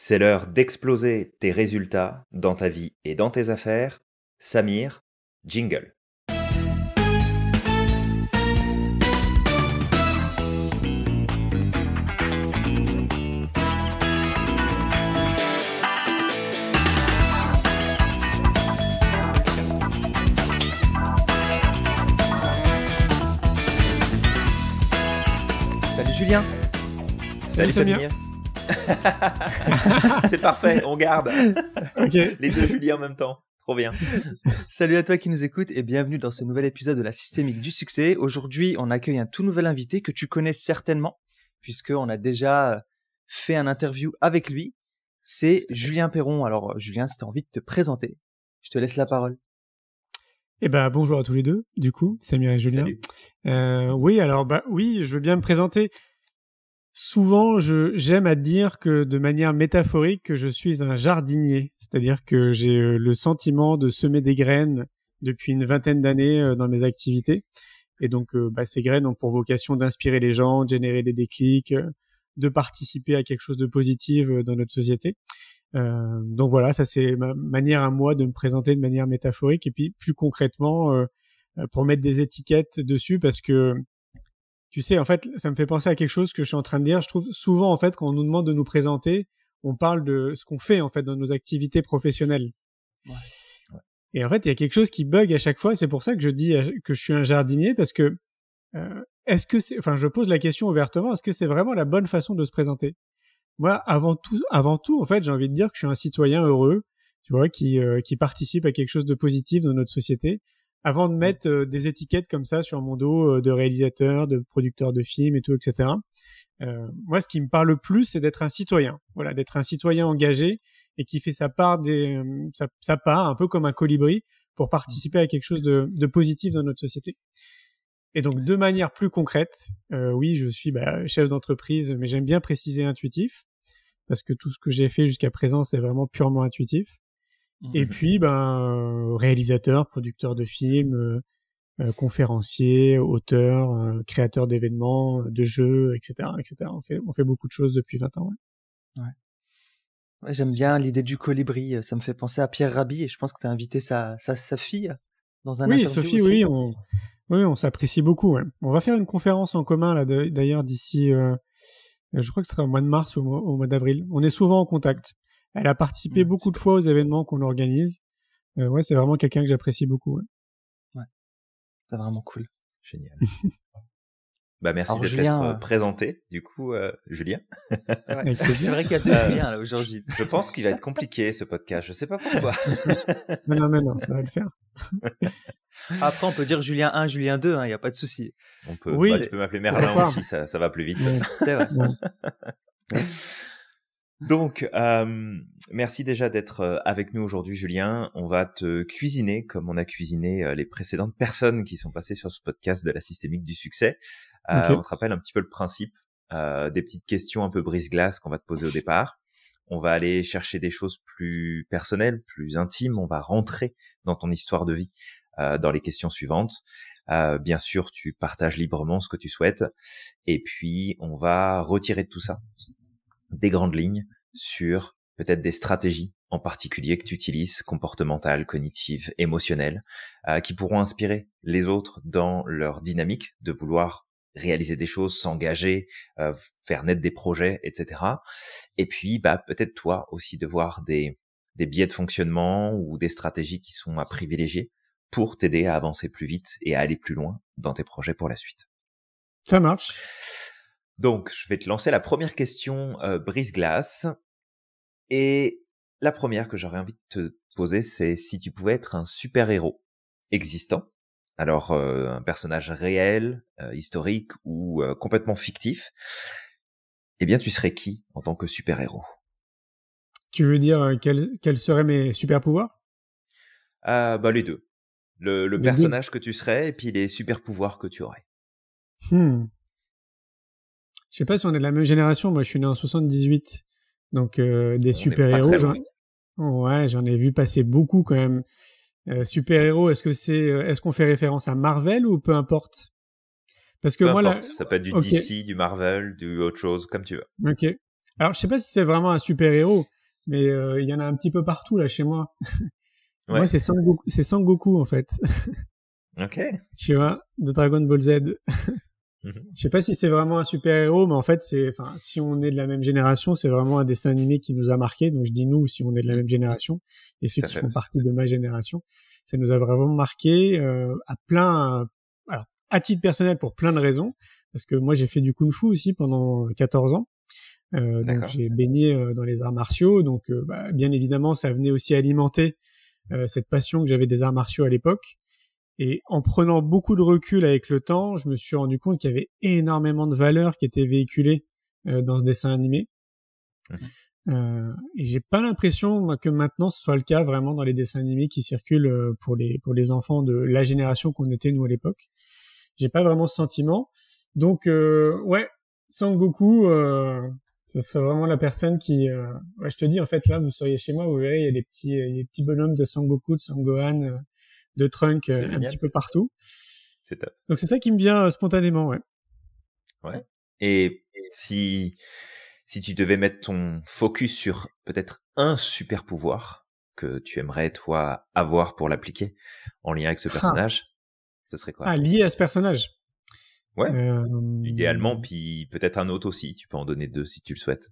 C'est l'heure d'exploser tes résultats dans ta vie et dans tes affaires. Samir, jingle. Salut Julien. Salut, Samir. c'est parfait, on garde les deux Julien en même temps. Trop bien. Salut à toi qui nous écoutes et bienvenue dans ce nouvel épisode de la systémique du succès. Aujourd'hui, on accueille un tout nouvel invité que tu connais certainement, puisqu'on a déjà euh, fait un interview avec lui. C'est Julien Perron. Alors, Julien, si tu as envie de te présenter, je te laisse la parole. Eh ben bonjour à tous les deux. Du coup, Samir et Julien. Euh, oui, alors bah oui, je veux bien me présenter. Souvent, je j'aime à dire que, de manière métaphorique, que je suis un jardinier, c'est-à-dire que j'ai euh, le sentiment de semer des graines depuis une vingtaine d'années euh, dans mes activités. Et donc, euh, bah, ces graines ont pour vocation d'inspirer les gens, de générer des déclics, de participer à quelque chose de positif dans notre société. donc voilà, ça c'est ma manière à moi de me présenter de manière métaphorique et puis plus concrètement pour mettre des étiquettes dessus parce que tu sais, en fait, ça me fait penser à quelque chose que je suis en train de dire. Je trouve souvent, en fait, quand on nous demande de nous présenter, on parle de ce qu'on fait, en fait, dans nos activités professionnelles. Et en fait, il y a quelque chose qui bug à chaque fois. C'est pour ça que je dis que je suis un jardinier, parce que euh, est-ce que c'est, enfin, je pose la question ouvertement, est-ce que c'est vraiment la bonne façon de se présenter Moi, avant tout, avant tout, en fait, j'ai envie de dire que je suis un citoyen heureux, tu vois, qui euh, qui participe à quelque chose de positif dans notre société avant de mm. mettre euh, des étiquettes comme ça sur mon dos euh, de réalisateur, de producteur de films et tout, etc. Euh, moi, ce qui me parle le plus, c'est d'être un citoyen. Voilà, d'être un citoyen engagé et qui fait sa part, des, euh, sa, sa, part, un peu comme un colibri, pour participer à quelque chose de, de positif dans notre société. Et donc, de manière plus concrète, oui, je suis bah, chef d'entreprise, mais j'aime bien préciser intuitif, parce que tout ce que j'ai fait jusqu'à présent, c'est vraiment purement intuitif. Et mmh puis, ben, euh, réalisateur, producteur de films, euh, euh, conférencier, auteur, créateur d'événements, de jeux, etc., etc. On fait, on fait beaucoup de choses depuis 20 ans. Ouais. J'aime bien l'idée du colibri. Ça me fait penser à Pierre Rabhi et je pense que tu as invité sa, sa, fille dans un oui, interview. Sophie, Oui, on, oui, on s'apprécie beaucoup. On va faire une conférence en commun là d'ailleurs d'ici. je crois que ce sera au mois de mars ou au mois d'avril. On est souvent en contact. Elle a participé mmh. beaucoup de fois aux événements qu'on organise. Euh, ouais, c'est vraiment quelqu'un que j'apprécie beaucoup. Ouais. C'est vraiment cool. Génial. bah merci de t'être euh, euh, présenté. Du coup, Julien. c'est vrai qu'il y a deux Julien aujourd'hui. je pense qu'il va être compliqué ce podcast. Je sais pas pourquoi. mais non, non, ça va le faire. Après, on peut dire Julien 1, Julien 2, il n'y a pas de souci. On peut. Oui. Bah, tu peux m'appeler Merlin aussi, ça, ça, va plus vite. C'est vrai. Donc, euh, merci déjà d'être euh, avec nous aujourd'hui, Julien. On va te cuisiner comme on a cuisiné euh, les précédentes personnes qui sont passées sur ce podcast de la systémique du succès. Euh, On te rappelle un petit peu le principe des petites questions un peu brise-glace qu'on va te poser au départ. On va aller chercher des choses plus personnelles, plus intimes. On va rentrer dans ton histoire de vie dans les questions suivantes. bien sûr, tu partages librement ce que tu souhaites. Et puis, on va retirer de tout ça des grandes lignes sur peut-être des stratégies en particulier que tu utilises, comportementales, cognitives, émotionnelles, euh, qui pourront inspirer les autres dans leur dynamique de vouloir réaliser des choses, s'engager, euh, faire naître des projets, etc. Et puis, bah, peut-être toi aussi de voir des, des biais de fonctionnement ou des stratégies qui sont à privilégier pour t'aider à avancer plus vite et à aller plus loin dans tes projets pour la suite. Ça marche. Donc, je vais te lancer la première question euh, brise-glace. Et la première que j'aurais envie de te poser, c'est si tu pouvais être un super-héros existant, alors euh, un personnage réel, euh, historique ou complètement fictif, eh bien, tu serais qui en tant que super-héros Tu veux dire quels seraient mes super-pouvoirs ah, bah, Les deux. Le, personnage que tu serais et puis les super-pouvoirs que tu aurais. Hmm. Je sais pas si on est de la même génération. Moi, je suis né en 78. Donc, euh, des super-héros. Ouais, j'en ai vu passer beaucoup quand même. Euh, super-héros, est-ce que c'est, euh, est-ce qu'on fait référence à Marvel ou peu importe Parce que moi, là... ça peut être du DC, du Marvel, du autre chose, comme tu veux. Ok. Alors, je sais pas si c'est vraiment un super-héros, mais il y en a un petit peu partout là chez moi. ouais. Moi, c'est sans c'est Sangoku en fait. ok. Tu vois, de Dragon Ball Z. Mmh je sais pas si c'est vraiment un super-héros, mais en fait, c'est, enfin, si on est de la même génération, c'est vraiment un dessin animé qui nous a marqué. Donc, je dis nous, si on est de la même génération, et ceux qui font partie de ma génération, ça nous a vraiment marqué euh, à plein, alors, à titre personnel pour plein de raisons, parce que moi, j'ai fait du kung-fu aussi pendant 14 ans. Euh, donc j'ai baigné euh, dans les arts martiaux, donc euh, bah, bien évidemment ça venait aussi alimenter euh, cette passion que j'avais des arts martiaux à l'époque. Et en prenant beaucoup de recul avec le temps, je me suis rendu compte qu'il y avait énormément de valeurs qui étaient véhiculées euh, dans ce dessin animé. Euh, et j'ai pas l'impression que maintenant ce soit le cas vraiment dans les dessins animés qui circulent euh, pour les pour les enfants de la génération qu'on était nous à l'époque. J'ai pas vraiment ce sentiment. Donc euh, ouais, Sangoku, euh, ce serait vraiment la personne qui, euh, ouais, je te dis en fait là, vous seriez chez moi, vous verrez, il y a des petits, il y a des petits bonhommes de Sangoku, de Sangohan de trunk euh, un petit peu partout. C'est Donc c'est ça qui me vient euh, spontanément, ouais. Ouais. Et si si tu devais mettre ton focus sur peut-être un super pouvoir que tu aimerais toi avoir pour l'appliquer en lien avec ce ah. personnage, ce serait quoi Ah, lié à ce personnage. Ouais. Euh, Idéalement, puis peut-être un autre aussi. Tu peux en donner deux si tu le souhaites.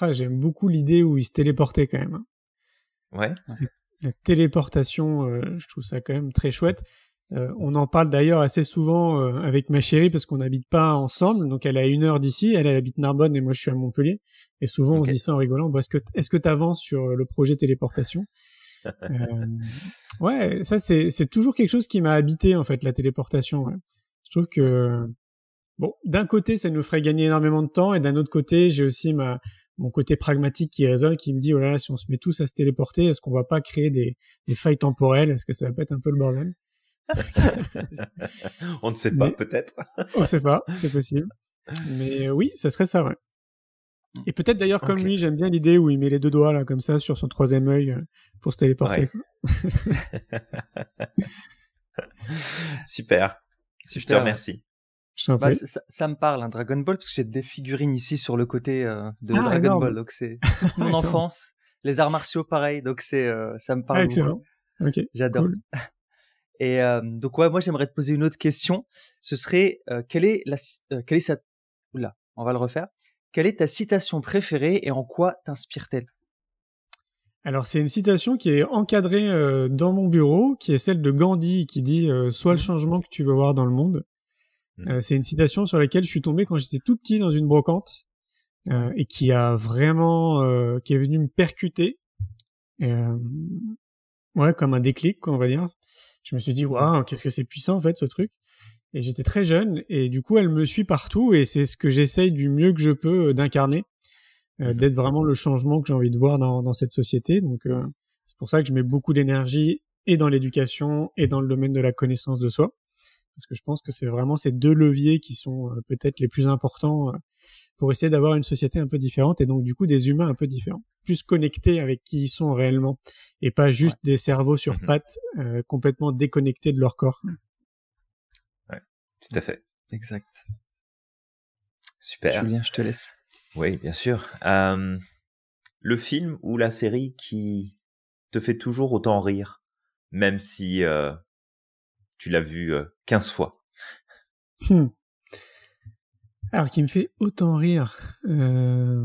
Ah, j'aime beaucoup l'idée où il se téléportait quand même. Hein. Ouais la téléportation, euh, je trouve ça quand même très chouette. Euh, on en parle d'ailleurs assez souvent euh, avec ma chérie parce qu'on n'habite pas ensemble, donc elle a une heure d'ici, elle, habite Narbonne et moi je suis à Montpellier. Et souvent on dit ça en rigolant, est-ce que est-ce sur le projet téléportation Ouais, ça c'est toujours quelque chose qui m'a habité en fait la téléportation. Je trouve que bon, d'un côté ça nous ferait gagner énormément de temps et d'un autre côté j'ai aussi ma mon côté pragmatique qui résonne, qui me dit, oh là là, si on se met tous à se téléporter, est-ce qu'on va pas créer des, failles temporelles Est-ce que ça va pas être un peu le bordel On ne sait pas, peut-être. on ne sait pas, c'est possible. Mais euh, oui, ça serait ça, ouais. Mm. Et peut-être d'ailleurs comme lui, j'aime bien l'idée où il met les deux doigts là comme ça sur son troisième œil euh, pour se téléporter. Super. je te remercie. Bah, ça, me parle, hein, Dragon Ball, parce que j'ai des figurines ici sur le côté euh, de ah, Dragon Ball. Donc c'est toute mon enfance. Les arts martiaux, pareil. Donc c'est, euh, ça me parle. excellent. J'adore. Et euh, donc ouais, moi j'aimerais te poser une autre question. Ce serait quelle est la, quelle est là on va le refaire. Quelle est ta citation préférée et en quoi t'inspire-t-elle alors c'est une citation qui est encadrée dans mon bureau, qui est celle de Gandhi qui dit soit le mmh. changement que tu veux voir dans le monde Mm. Euh, c'est une citation sur laquelle je suis tombé quand j'étais tout petit dans une brocante euh, et qui a vraiment, euh, qui est venu me percuter, ouais, comme un déclic, quoi, on va dire. Je me suis dit, waouh, qu'est-ce que c'est puissant en fait ce truc. Et j'étais très jeune et du coup elle me suit partout et c'est ce que j'essaye du mieux que je peux d'incarner, d'être vraiment le changement que j'ai envie de voir dans, dans cette société. Donc c'est pour ça que je mets beaucoup d'énergie et dans l'éducation et dans le domaine de la connaissance de soi parce que je pense que c'est vraiment ces deux leviers qui sont euh, peut-être les plus importants euh, pour essayer d'avoir une société un peu différente et donc du coup des humains un peu différents, plus connectés avec qui ils sont réellement et pas juste des cerveaux sur mhm. pattes euh, complètement déconnectés de leur corps. Ouais, tout à fait. Exact. Super. Julien, je te laisse. Oui, bien sûr. le film ou la série qui te fait toujours autant rire, même si tu l'as vu 15 euh, fois. Hmm. Alors, qui me fait autant rire. Euh,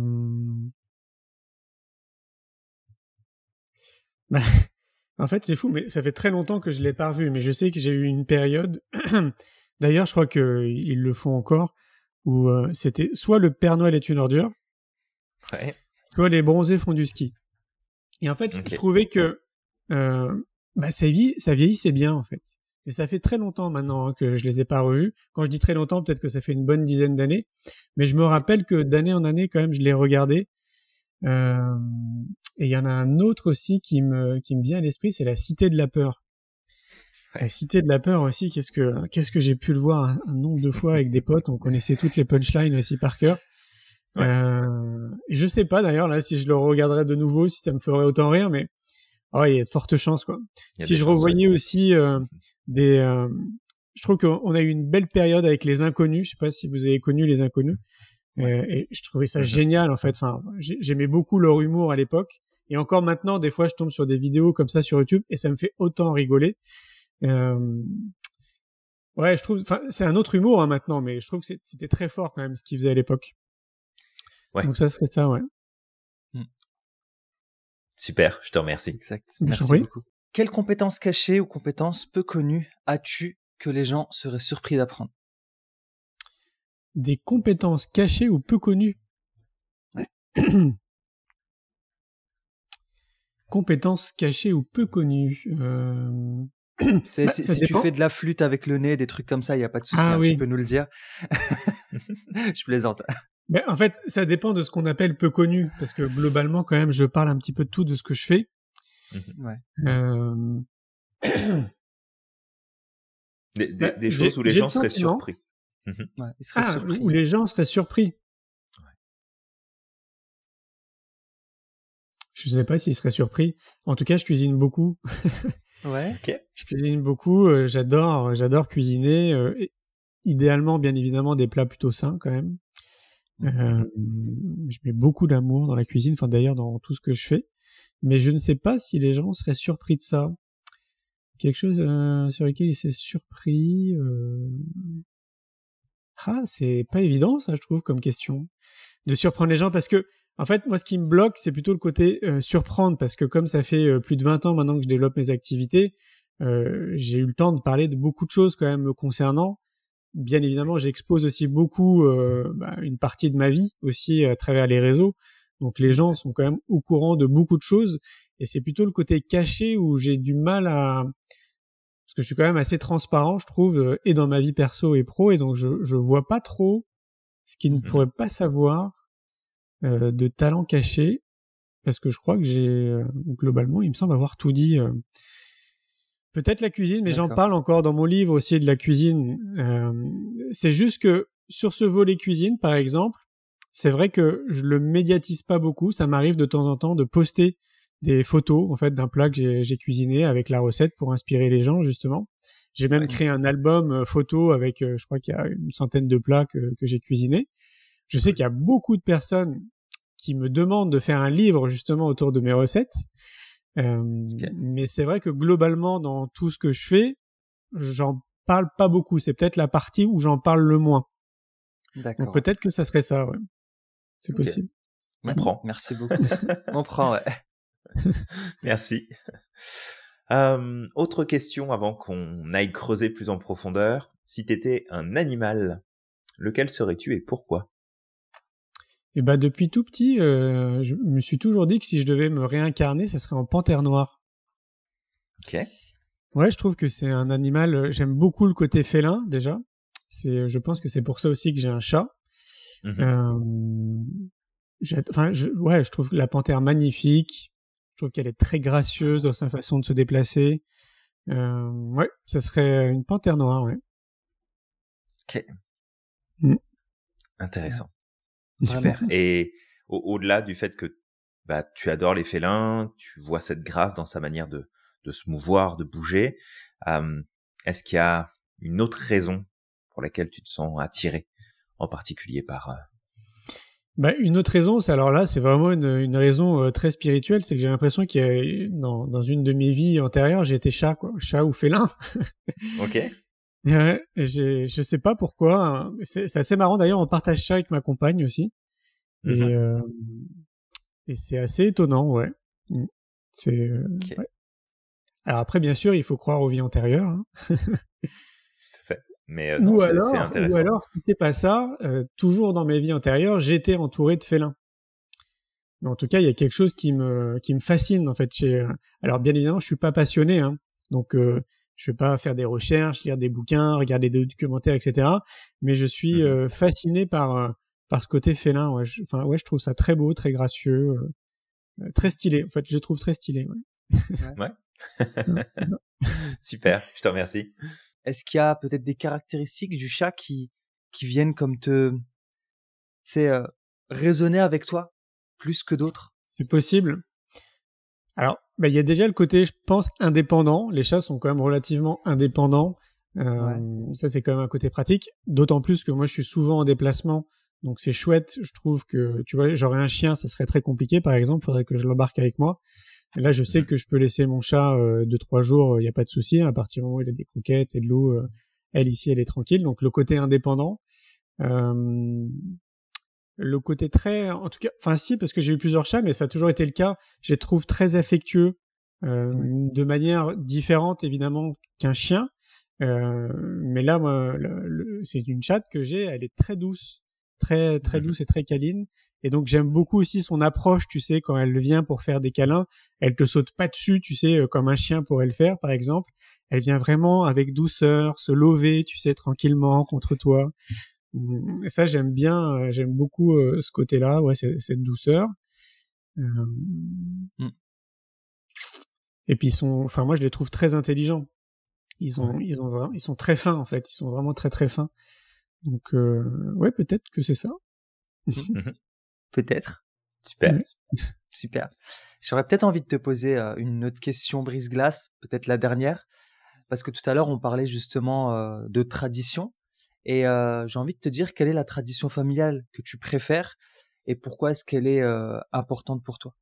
bah, en fait, c'est fou, mais ça fait très longtemps que je l'ai pas revu. Mais je sais que j'ai eu une période. D'ailleurs, je crois qu'ils le font encore, où euh, c'était soit le Père Noël est une ordure, soit les bronzés font du ski. Et en fait, je trouvais que bah, ça, vie ça vieillissait bien, en fait. Et ça fait très longtemps maintenant hein, que je les ai pas revus. Quand je dis très longtemps, peut-être que ça fait une bonne dizaine d'années, mais je me rappelle que d'année en année, quand même, je les regardais. Euh, et il y en a un autre aussi qui me, qui me vient à l'esprit, c'est la Cité de la Peur. La Cité de la Peur aussi, qu'est-ce que, qu'est-ce que j'ai pu le voir un, nombre de fois avec des potes, on connaissait toutes les punchlines aussi par cœur. Euh, je sais pas d'ailleurs là si je le regarderais de nouveau, si ça me ferait autant rire, mais Oh, il y a de fortes chances quoi. Si je revoyais aussi euh, des, euh, je trouve qu'on a eu une belle période avec les inconnus. Je sais pas si vous avez connu les inconnus. Euh, et je trouvais ça génial en fait. Enfin, j'aimais beaucoup leur humour à l'époque. Et encore maintenant, des fois, je tombe sur des vidéos comme ça sur YouTube et ça me fait autant rigoler. Ouais, je trouve. c'est un autre humour hein, maintenant, mais je trouve que c'était très fort quand même ce qu'ils faisaient à l'époque. Donc ça serait ça, ouais. Super, je te remercie. Exact. Merci beaucoup. Quelles compétences cachées ou compétences peu connues as-tu que les gens seraient surpris d'apprendre Des compétences cachées ou peu connues Compétences cachées ou peu connues euh, bah, si, tu fais de la flûte avec le nez, des trucs comme ça, il n'y a pas de souci, ah hein, oui. tu peux nous le dire. je plaisante. Mais en fait, ça dépend de ce qu'on appelle peu connu, parce que globalement, quand même, je parle un petit peu de tout de ce que je fais. Mhm. Euh, bah, des, choses mhm. ah, où les gens seraient surpris. ah, où les gens seraient surpris. Je sais pas s'ils seraient surpris. En tout cas, je cuisine beaucoup. ouais. Je cuisine beaucoup. Euh, j'adore, j'adore cuisiner. Euh, idéalement, bien évidemment, des plats plutôt sains quand même. Euh, je mets beaucoup d'amour dans la cuisine, enfin d'ailleurs dans tout ce que je fais, mais je ne sais pas si les gens seraient surpris de ça. Quelque chose euh, sur lequel ils s'est surpris. Euh, ah, c'est pas évident ça, je trouve, comme question de surprendre les gens parce que en fait, moi, ce qui me bloque, c'est plutôt le côté surprendre, parce que comme ça fait plus de 20 ans maintenant que je développe mes activités, j'ai eu le temps de parler de beaucoup de choses quand même concernant, bien évidemment, j'expose aussi beaucoup euh, bah, une partie de ma vie aussi à travers les réseaux. Donc les gens sont quand même au courant de beaucoup de choses et c'est plutôt le côté caché où j'ai du mal à parce que je suis quand même assez transparent, je trouve, euh, et dans ma vie perso et pro et donc je je vois pas trop ce qu'ils ne mmh pourrait pourraient pas savoir euh, de talent caché parce que je crois que j'ai globalement, il me semble avoir tout dit Peut-être la cuisine, mais j'en parle encore dans mon livre aussi de la cuisine. Euh, c'est juste que sur ce volet cuisine, par exemple, c'est vrai que je le médiatise pas beaucoup. Ça m'arrive de temps en temps de poster des photos en fait d'un plat que j'ai cuisiné avec la recette pour inspirer les gens justement. J'ai même créé un album euh, photo avec, euh, je crois qu'il y a une centaine de plats que, que j'ai cuisinés. Je sais qu'il y a beaucoup de personnes qui me demandent de faire un livre justement autour de mes recettes. Euh, mais c'est vrai que globalement, dans tout ce que je fais, j'en parle pas beaucoup. C'est peut-être la partie où j'en parle le moins. D'accord. Peut-être que ça serait ça, ouais. C'est possible. On prend. Merci beaucoup. On prend, ouais. Merci. autre question avant qu'on aille creuser plus en profondeur. Si t'étais un animal, lequel serais-tu et pourquoi et ben depuis tout petit, euh, je me suis toujours dit que si je devais me réincarner, ça serait en panthère noire. Ok. Ouais, je trouve que c'est un animal. Euh, j'aime beaucoup le côté félin déjà. C'est, je pense que c'est pour ça aussi que j'ai un chat. Mhm. Euh, enfin, je, ouais, je trouve la panthère magnifique. Je trouve qu'elle est très gracieuse dans sa façon de se déplacer. Euh, ouais, ça serait une panthère noire. Ouais. Ok. Mm. Intéressant. Super. Et au-delà du fait que bah, tu adores les félins, tu vois cette grâce dans sa manière de, de se mouvoir, de bouger, est-ce qu'il y a une autre raison pour laquelle tu te sens attiré, en particulier par... Euh bah, une autre raison, c'est alors là, c'est vraiment une, raison euh, très spirituelle, c'est que j'ai l'impression qu'il y a, dans, dans, une de mes vies antérieures, j'ai été chat, chat ou félin. ok. Ouais, je sais pas pourquoi. Hein. C'est assez marrant d'ailleurs, on partage ça avec ma compagne aussi. Et, mm-hmm. euh, c'est assez étonnant, ouais. Mm. C'est. Euh, alors après, bien sûr, il faut croire aux vies antérieures. Hein. Mais euh, ou, alors, alors, si c'est pas ça, toujours dans mes vies antérieures, j'étais entouré de félins. Mais en tout cas, il y a quelque chose qui me qui me fascine en fait. Chez... Alors bien évidemment, je suis pas passionné, hein, donc je vais pas faire des recherches, lire des bouquins, regarder des documentaires, etc. Mais je suis mmh euh, fasciné par euh, par ce côté félin. Ouais. enfin, ouais, je trouve ça très beau, très gracieux, euh, très stylé. En fait, je trouve très stylé. Ouais. Super. Je te remercie. Est-ce qu'il y a peut-être des caractéristiques du chat qui qui viennent comme te, c'est raisonner résonner avec toi plus que d'autres C'est possible. Alors, bah, il y a déjà le côté, je pense, indépendant. Les chats sont quand même relativement indépendants. Euh, ça, c'est quand même un côté pratique. D'autant plus que moi, je suis souvent en déplacement. Donc, c'est chouette. Je trouve que, tu vois, j'aurais un chien, ça serait très compliqué, par exemple. Faudrait que je l'embarque avec moi. là, je sais que je peux laisser mon chat euh, de trois jours, il euh, n'y a pas de souci. à partir du moment où il a des croquettes et de l'eau, euh, elle, ici, elle est tranquille. Donc, le côté indépendant le côté très, en tout cas, enfin si, parce que j'ai eu plusieurs chats, mais ça a toujours été le cas. Je les trouve très affectueux, euh, de manière différente évidemment qu'un chien. Euh, mais là, c'est une chatte que j'ai. Elle est très douce, très très douce et très câline. Et donc j'aime beaucoup aussi son approche. Tu sais, quand elle vient pour faire des câlins, elle te saute pas dessus, tu sais, euh, comme un chien pourrait le faire, par exemple. Elle vient vraiment avec douceur, se lever, tu sais, tranquillement contre toi ça, j'aime bien, euh, j'aime beaucoup euh, ce côté-là, ouais, cette douceur. Euh, mm. Et puis ils sont, enfin moi je les trouve très intelligents. Ils ont, ils ont ils sont très fins en fait. Ils sont vraiment très très fins. Donc ouais, peut-être que c'est ça. Mm-hmm. peut-être. Super. Super. J'aurais peut-être envie de te poser une autre question brise-glace, peut-être la dernière, parce que tout à l'heure on parlait justement de tradition. Et j'ai envie de te dire quelle est la tradition familiale que tu préfères et pourquoi est-ce qu'elle est, importante pour toi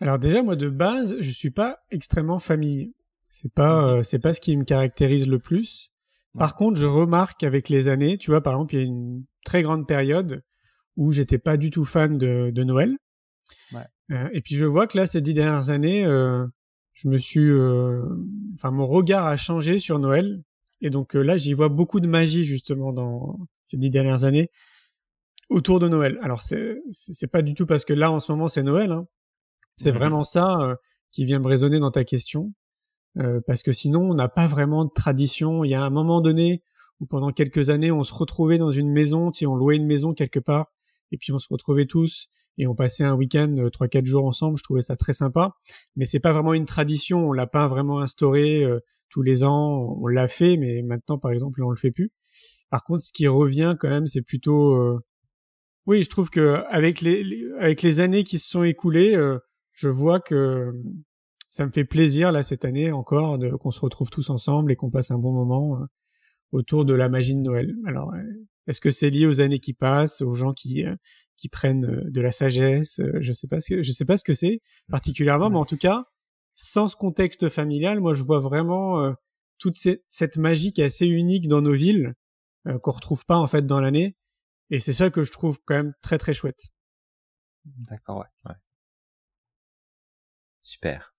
Alors déjà, moi de base, je suis pas extrêmement familier. C'est pas mmh c'est pas ce qui me caractérise le plus. Par contre, je remarque avec les années, tu vois, par exemple, il y a une très grande période où j'étais pas du tout fan de, Noël. Euh, et puis je vois que là, ces dix dernières années, je me suis, enfin, mon regard a changé sur Noël et donc euh, là, j'y vois beaucoup de magie justement dans ces dix dernières années autour de Noël. Alors c'est n'est pas du tout parce que là en ce moment c'est Noël. Hein. C'est mmh vraiment ça euh, qui vient me résonner dans ta question. Euh, parce que sinon, on n'a pas vraiment de tradition. Il y a un moment donné où pendant quelques années, on se retrouvait dans une maison, si on louait une maison quelque part, et puis on se retrouvait tous et on passait un week-end, euh, trois quatre jours ensemble. Je trouvais ça très sympa, mais c'est pas vraiment une tradition. On l'a pas vraiment instauré euh, tous les ans. On l'a fait, mais maintenant, par exemple, on le fait plus. Par contre, ce qui revient quand même, c'est plutôt. Euh, oui, je trouve que avec les, avec les années qui se sont écoulées, je vois que ça me fait plaisir là cette année encore qu'on se retrouve tous ensemble et qu'on passe un bon moment autour de la magie de Noël. Alors, est-ce que c'est lié aux années qui passent, aux gens qui qui prennent euh, de la sagesse, euh, je sais pas ce que, je sais pas ce que c'est particulièrement, mais en tout cas, sans ce contexte familial, moi je vois vraiment euh, toute cette magie est assez unique dans nos villes qu'on retrouve pas en fait dans l'année, et c'est ça que je trouve quand même très très chouette. D'accord, ouais. Super.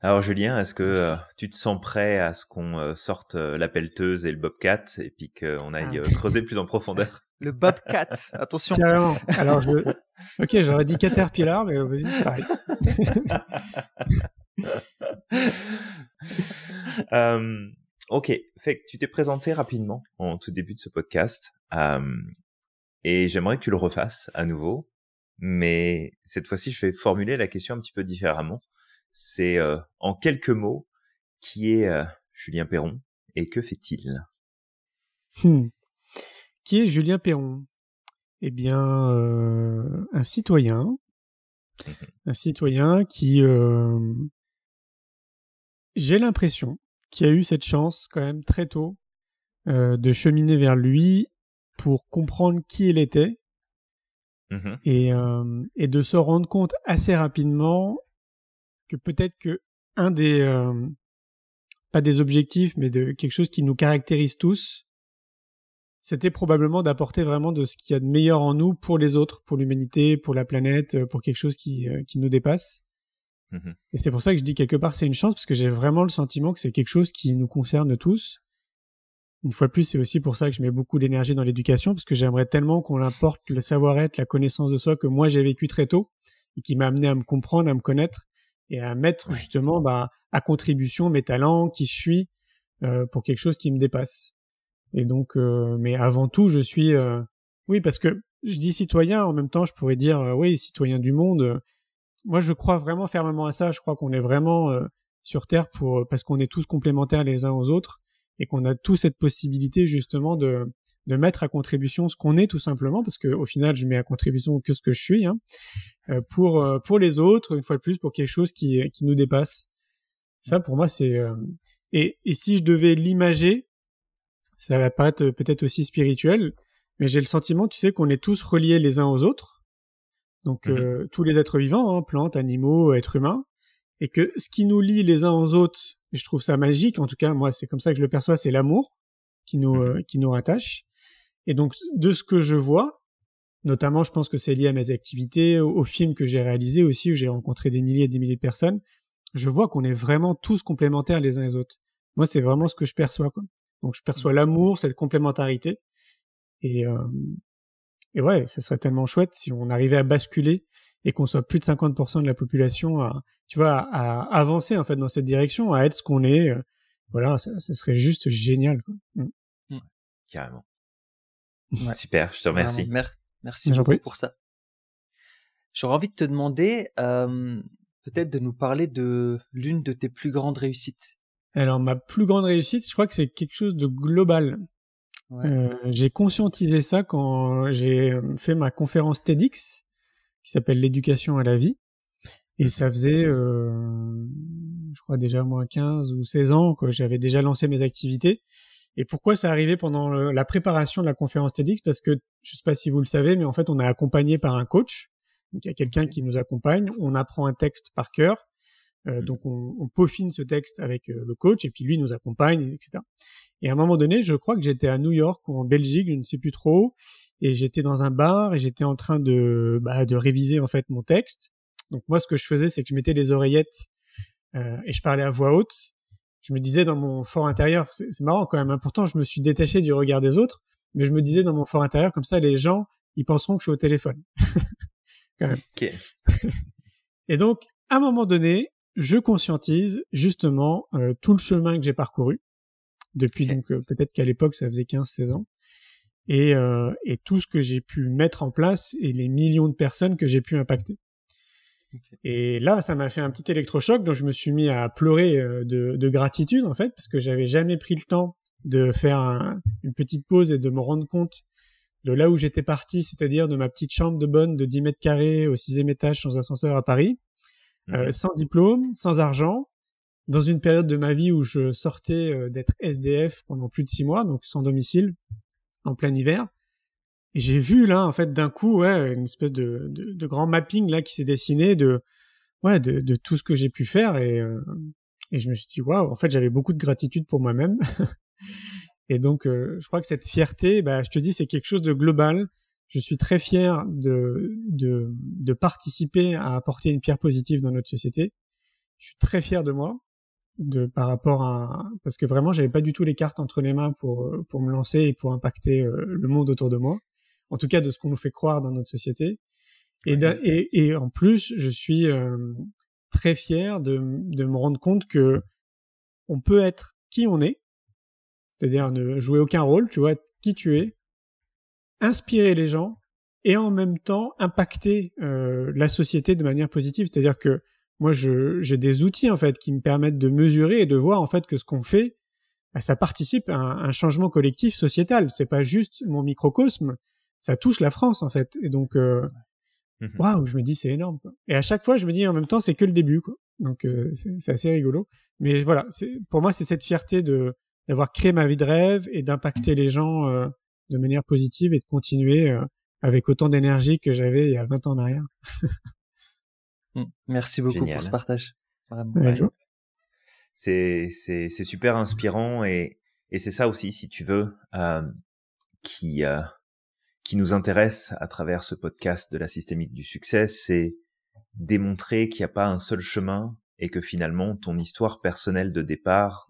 Alors Julien, est-ce que tu te sens prêt à ce qu'on sorte la pelleteuse et le bobcat et puis qu'on ah. aille creuser plus en profondeur Le Bobcat, attention. Alors, je... ok, j'aurais dit Caterpillar, mais vas-y, c'est pareil. Euh, ok, fait que tu t'es présenté rapidement en tout début de ce podcast euh, et j'aimerais que tu le refasses à nouveau, mais cette fois-ci je vais formuler la question un petit peu différemment. C'est euh, en quelques mots qui est Julien Perron et que fait-il hmm qui est Julien Perron Eh bien, euh, un citoyen, mhm. un citoyen qui, euh, j'ai l'impression, qui a eu cette chance quand même très tôt euh, de cheminer vers lui pour comprendre qui il était mhm. et, et, de se rendre compte assez rapidement que peut-être que un des pas des objectifs mais de quelque chose qui nous caractérise tous c'était probablement d'apporter vraiment de ce qu'il y a de meilleur en nous pour les autres, pour l'humanité, pour la planète, euh, pour quelque chose qui, euh, qui nous dépasse. Mm-hmm. Et c'est pour ça que je dis quelque part c'est une chance, parce que j'ai vraiment le sentiment que c'est quelque chose qui nous concerne tous. Une fois plus, c'est aussi pour ça que je mets beaucoup d'énergie dans l'éducation, parce que j'aimerais tellement qu'on apporte le savoir-être, la connaissance de soi que moi j'ai vécu très tôt, et qui m'a amené à me comprendre, à me connaître, et à mettre justement bah, à contribution mes talents, qui je suis, euh, pour quelque chose qui me dépasse. Et donc, euh, mais avant tout, je suis, euh, oui, parce que je dis citoyen, en même temps, je pourrais dire, euh, oui, citoyen du monde. Moi, je crois vraiment fermement à ça. Je crois qu'on est vraiment sur Terre pour, parce qu'on est tous complémentaires les uns aux autres et qu'on a tous cette possibilité justement de, de mettre à contribution ce qu'on est tout simplement, parce qu'au final, je mets à contribution que ce que je suis, hein, pour, pour les autres, une fois de plus, pour quelque chose qui, qui nous dépasse. Ça, pour moi, c'est. et, et si je devais l'imager, ça va être euh, peut-être aussi spirituel, mais j'ai le sentiment, tu sais, qu'on est tous reliés les uns aux autres. Donc mm-hmm. euh, tous les êtres vivants, hein, plantes, animaux, êtres humains, et que ce qui nous lie les uns aux autres, et je trouve ça magique. En tout cas, moi, c'est comme ça que je le perçois, c'est l'amour qui nous mm-hmm. euh, qui nous rattache. Et donc de ce que je vois, notamment, je pense que c'est lié à mes activités, aux, films que j'ai réalisés aussi, où j'ai rencontré des milliers et des milliers de personnes. Je vois qu'on est vraiment tous complémentaires les uns les autres. Moi, c'est vraiment ce que je perçois. Quoi. Donc je perçois mmh. l'amour, cette complémentarité. Et, et ouais, ça serait tellement chouette si on arrivait à basculer et qu'on soit plus de 50% de la population à, tu vois, à, avancer en fait dans cette direction, à être ce qu'on est. Euh, voilà, ça, serait juste génial. Mmh. Carrément. Super, je te remercie. merci beaucoup pour ça. J'aurais envie de te demander peut-être de nous parler de l'une de tes plus grandes réussites. Alors ma plus grande réussite, je crois que c'est quelque chose de global. Euh, j'ai conscientisé ça quand j'ai euh, fait ma conférence TEDx qui s'appelle l'éducation à la vie. Et ça faisait, euh, je crois déjà moins 15 ou 16 ans que j'avais déjà lancé mes activités. Et pourquoi ça arrivait pendant la préparation de la conférence TEDx Parce que je sais pas si vous le savez, mais en fait on est accompagné par un coach. Donc il y a quelqu'un qui nous accompagne. On apprend un texte par cœur euh, mm. donc on, on, peaufine ce texte avec euh, le coach et puis lui nous accompagne, etc. Et à un moment donné, je crois que j'étais à New York ou en Belgique, je ne sais plus trop, et j'étais dans un bar et j'étais en train de, bah, de réviser en fait mon texte. Donc moi, ce que je faisais, c'est que je mettais les oreillettes euh, et je parlais à voix haute. Je me disais dans mon fort intérieur, c'est marrant quand même. Hein, pourtant, je me suis détaché du regard des autres, mais je me disais dans mon fort intérieur, comme ça, les gens, ils penseront que je suis au téléphone. Et donc, à un moment donné, je conscientise justement euh, tout le chemin que j'ai parcouru depuis donc euh, peut-être qu'à l'époque ça faisait 15-16 ans euh, et, tout ce que j'ai pu mettre en place et les millions de personnes que j'ai pu impacter. Et là, ça m'a fait un petit électrochoc, donc je me suis mis à pleurer de, gratitude en fait, parce que j'avais jamais pris le temps de faire une petite pause et de me rendre compte de là où j'étais parti, c'est-à-dire de ma petite chambre de bonne de 10 mètres carrés au sixième étage sans ascenseur à Paris, Mmh. Euh, sans diplôme, sans argent, dans une période de ma vie où je sortais euh, d'être SDF pendant plus de six mois, donc sans domicile, en plein hiver. Et j'ai vu là, en fait, d'un coup, ouais, une espèce de, grand mapping là qui s'est dessiné de, ouais, de, tout ce que j'ai pu faire. Et, euh, et je me suis dit, waouh, en fait, j'avais beaucoup de gratitude pour moi-même. et donc, je crois que cette fierté, bah, je te dis, c'est quelque chose de global je suis très fier de, de, participer à apporter une pierre positive dans notre société. Je suis très fier de moi, de par rapport à parce que vraiment j'avais pas du tout les cartes entre les mains pour euh, pour me lancer et pour impacter euh, le monde autour de moi. En tout cas de ce qu'on nous fait croire dans notre société. Et, et, en plus, je suis euh, très fier de, de me rendre compte que on peut être qui on est, c'est-à-dire ne jouer aucun rôle, tu vois, être qui tu es, inspirer les gens et en même temps impacter euh, la société de manière positive. C'est-à-dire que moi, j'ai des outils en fait qui me permettent de mesurer et de voir en fait que ce qu'on fait, bah, ça participe à un, changement collectif sociétal. C'est pas juste mon microcosme, ça touche la France en fait. Et donc, euh, mhm. waouh, je me dis c'est énorme. Et à chaque fois, je me dis en même temps, c'est que le début. Quoi. Donc, euh, c'est assez rigolo. Mais voilà, pour moi, c'est cette fierté de d'avoir créé ma vie de rêve et d'impacter mhm. les gens. Euh, de manière positive et de continuer euh, avec autant d'énergie que j'avais il y a 20 ans en arrière. Hmm, merci beaucoup pour ce partage. c'est, super inspirant et, c'est ça aussi, si tu veux, euh, qui, euh, qui nous intéresse à travers ce podcast de la systémique du succès, c'est démontrer qu'il n'y a pas un seul chemin et que finalement ton histoire personnelle de départ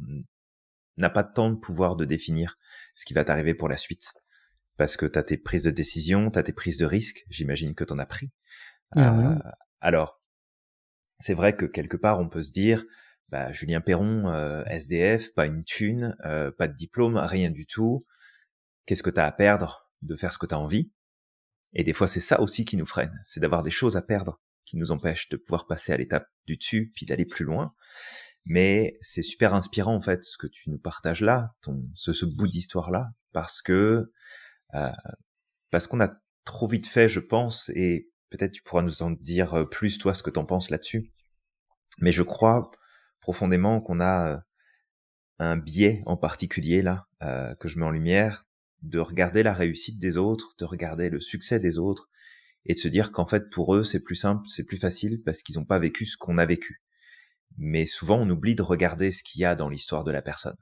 n'a pas tant de pouvoir de définir ce qui va t'arriver pour la suite parce que tu as tes prises de décision, tu as tes prises de risque, j'imagine que tu en as pris. Ah euh, alors, c'est vrai que quelque part, on peut se dire, bah, Julien Perron, euh, SDF, pas une thune, euh, pas de diplôme, rien du tout, qu'est-ce que tu as à perdre de faire ce que tu as envie Et des fois, c'est ça aussi qui nous freine, c'est d'avoir des choses à perdre qui nous empêchent de pouvoir passer à l'étape du dessus, puis d'aller plus loin. Mais c'est super inspirant en fait ce que tu nous partages là, ton, ce bout d'histoire là, parce que euh, parce qu'on a trop vite fait, je pense, et peut-être tu pourras nous en dire euh, plus toi ce que t'en penses là-dessus. Mais je crois profondément qu'on a euh, un biais en particulier là que je mets en lumière de regarder la réussite des autres, de regarder le succès des autres et de se dire qu'en fait pour eux c'est plus simple, c'est plus facile parce qu'ils n'ont pas vécu ce qu'on a vécu. Mais souvent on oublie de regarder ce qu'il y a dans l'histoire de la personne.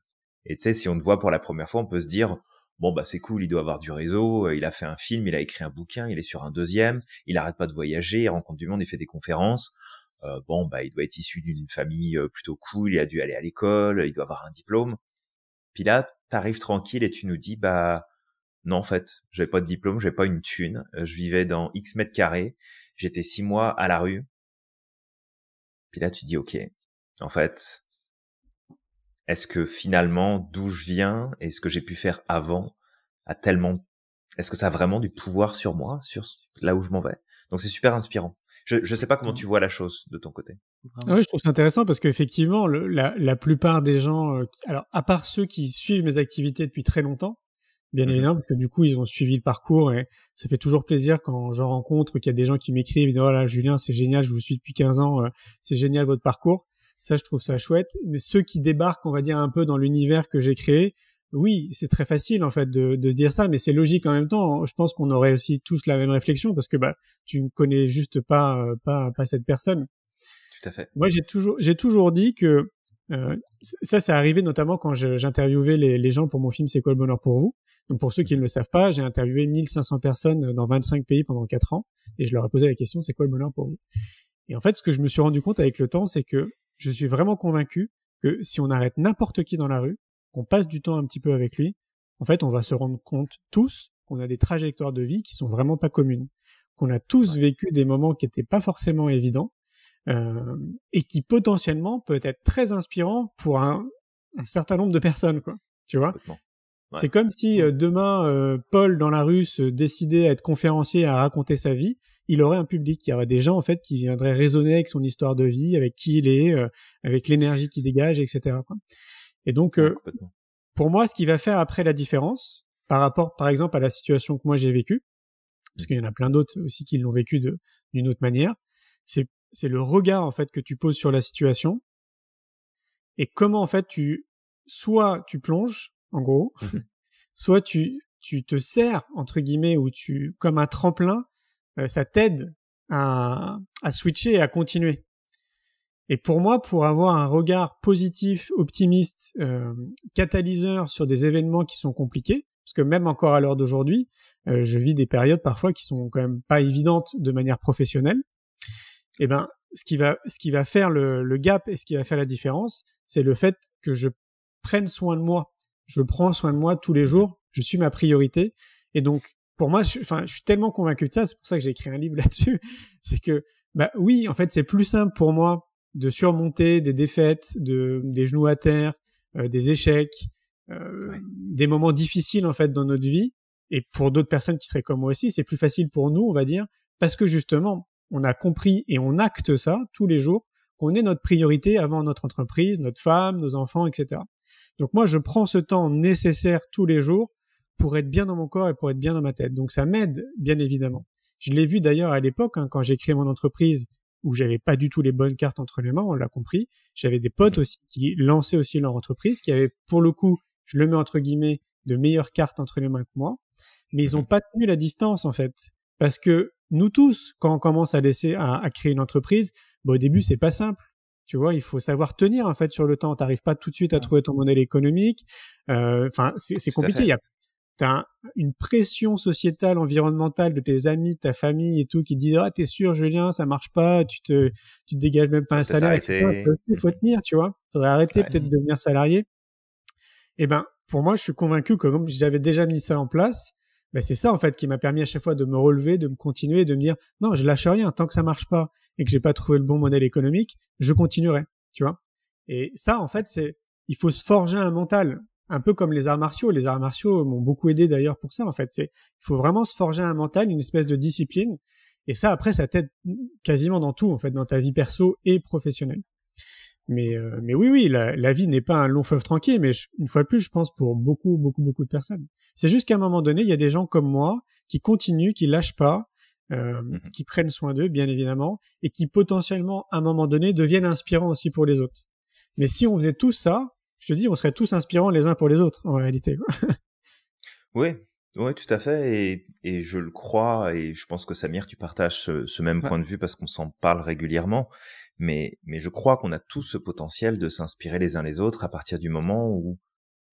Et tu sais si on te voit pour la première fois, on peut se dire bon bah c'est cool, il doit avoir du réseau, euh, il a fait un film, il a écrit un bouquin, il est sur un deuxième, il arrête pas de voyager, il rencontre du monde, il fait des conférences. Euh, bon bah il doit être issu d'une famille euh, plutôt cool, il a dû aller à l'école, il doit avoir un diplôme. Puis là, t'arrives tranquille et tu nous dis bah non en fait, j'avais pas de diplôme, j'avais pas une thune, je vivais dans X mètres carrés, j'étais six mois à la rue. Puis là tu dis ok, en fait est-ce que finalement, d'où je viens et ce que j'ai pu faire avant a tellement, est-ce que ça a vraiment du pouvoir sur moi, sur là où je m'en vais Donc c'est super inspirant. Je ne sais pas comment mmh. tu vois la chose de ton côté. oui, je trouve ça intéressant parce qu'effectivement, la, plupart des gens, euh, alors à part ceux qui suivent mes activités depuis très longtemps, bien mmh évidemment, parce que du coup, ils ont suivi le parcours et ça fait toujours plaisir quand j'en rencontre qu'il y a des gens qui m'écrivent, disent, voilà, «Oh Julien, c'est génial, je vous suis depuis 15 ans, euh, c'est génial votre parcours. Ça, je trouve ça chouette. Mais ceux qui débarquent, on va dire, un peu dans l'univers que j'ai créé, oui, c'est très facile en fait de, de se dire ça, mais c'est logique en même temps. Je pense qu'on aurait aussi tous la même réflexion parce que bah tu ne connais juste pas euh, pas pas cette personne. Tout à fait. Moi, j'ai toujours j'ai toujours dit que euh, ça, c'est arrivé notamment quand j'interviewais les, les, gens pour mon film C'est quoi le bonheur pour vous Donc pour ceux qui ne le savent pas, j'ai interviewé 1500 personnes dans 25 pays pendant 4 ans et je leur ai posé la question C'est quoi le bonheur pour vous Et en fait, ce que je me suis rendu compte avec le temps, c'est que je suis vraiment convaincu que si on arrête n'importe qui dans la rue, qu'on passe du temps un petit peu avec lui, en fait, on va se rendre compte tous qu'on a des trajectoires de vie qui sont vraiment pas communes, qu'on a tous vécu des moments qui n'étaient pas forcément évidents euh, et qui potentiellement peut être très inspirant pour un, certain nombre de personnes, quoi. Tu vois C'est comme si mmh. euh, demain euh, Paul dans la rue se décidait à être conférencier, à raconter sa vie il aurait un public, il y aurait des gens en fait qui viendraient raisonner avec son histoire de vie, avec qui il est, euh, avec l'énergie qu'il dégage, etc. Et donc, euh, pour moi, ce qui va faire après la différence, par rapport, par exemple, à la situation que moi j'ai vécue, parce mmh. qu'il y en a plein d'autres aussi qui l'ont vécu d'une autre manière, c'est le regard en fait que tu poses sur la situation et comment en fait tu soit tu plonges en gros, mmh soit tu tu te sers entre guillemets ou tu comme un tremplin euh, ça t'aide à, switcher et à continuer. Et pour moi, pour avoir un regard positif, optimiste, euh, catalyseur sur des événements qui sont compliqués, parce que même encore à l'heure d'aujourd'hui, euh, je vis des périodes parfois qui sont quand même pas évidentes de manière professionnelle. Et eh ben, ce qui va, ce qui va faire le, le gap et ce qui va faire la différence, c'est le fait que je prenne soin de moi. Je prends soin de moi tous les jours. Je suis ma priorité. Et donc, pour moi, je, je suis tellement convaincu de ça, c'est pour ça que j'ai écrit un livre là-dessus, c'est que, bah oui, en fait, c'est plus simple pour moi de surmonter des défaites, de, des genoux à terre, euh, des échecs, euh, des moments difficiles en fait dans notre vie. Et pour d'autres personnes qui seraient comme moi aussi, c'est plus facile pour nous, on va dire, parce que justement, on a compris et on acte ça tous les jours, qu'on est notre priorité avant notre entreprise, notre femme, nos enfants, etc. Donc moi, je prends ce temps nécessaire tous les jours pour être bien dans mon corps et pour être bien dans ma tête. Donc ça m'aide, bien évidemment. Je l'ai vu d'ailleurs à l'époque, hein, quand j'ai créé mon entreprise, où j'avais pas du tout les bonnes cartes entre les mains, on l'a compris. J'avais des potes mmh. aussi qui lançaient aussi leur entreprise, qui avaient pour le coup, je le mets entre guillemets, de meilleures cartes entre les mains que moi, mais ils n'ont mmh. pas tenu la distance en fait, parce que nous tous, quand on commence à laisser à, créer une entreprise, bah, au début c'est pas simple. Tu vois, il faut savoir tenir en fait sur le temps. T'arrives pas tout de suite à trouver ton modèle économique. Euh, enfin, c'est compliqué t'as une pression sociétale, environnementale de tes amis, ta famille et tout qui te disent ah t'es sûr Julien ça marche pas, tu te tu te dégages même pas un salaire, Il faut mm-hmm. tenir, tu vois. Faudrait arrêter peut-être de devenir salarié. Eh ben pour moi je suis convaincu que comme j'avais déjà mis ça en place, ben c'est ça en fait qui m'a permis à chaque fois de me relever, de me continuer, de me dire non je lâche rien tant que ça marche pas et que j'ai pas trouvé le bon modèle économique, je continuerai, tu vois. Et ça en fait c'est il faut se forger un mental un peu comme les arts martiaux. Les arts martiaux m'ont beaucoup aidé d'ailleurs pour ça, en fait. C'est, il faut vraiment se forger un mental, une espèce de discipline. Et ça, après, ça t'aide quasiment dans tout, en fait, dans ta vie perso et professionnelle. Mais, euh, oui, oui, la, vie n'est pas un long fleuve tranquille, mais une fois de plus, je pense pour beaucoup, beaucoup, beaucoup de personnes. C'est juste qu'à un moment donné, il y a des gens comme moi qui continuent, qui lâchent pas, euh, mhm. qui prennent soin d'eux, bien évidemment, et qui potentiellement, à un moment donné, deviennent inspirants aussi pour les autres. Mais si on faisait tout ça, je te dis, on serait tous inspirants les uns pour les autres, en réalité. oui, oui, tout à fait, et, je le crois, et je pense que Samir, tu partages ce, même point de vue parce qu'on s'en parle régulièrement, mais, mais je crois qu'on a tout ce potentiel de s'inspirer les uns les autres à partir du moment où,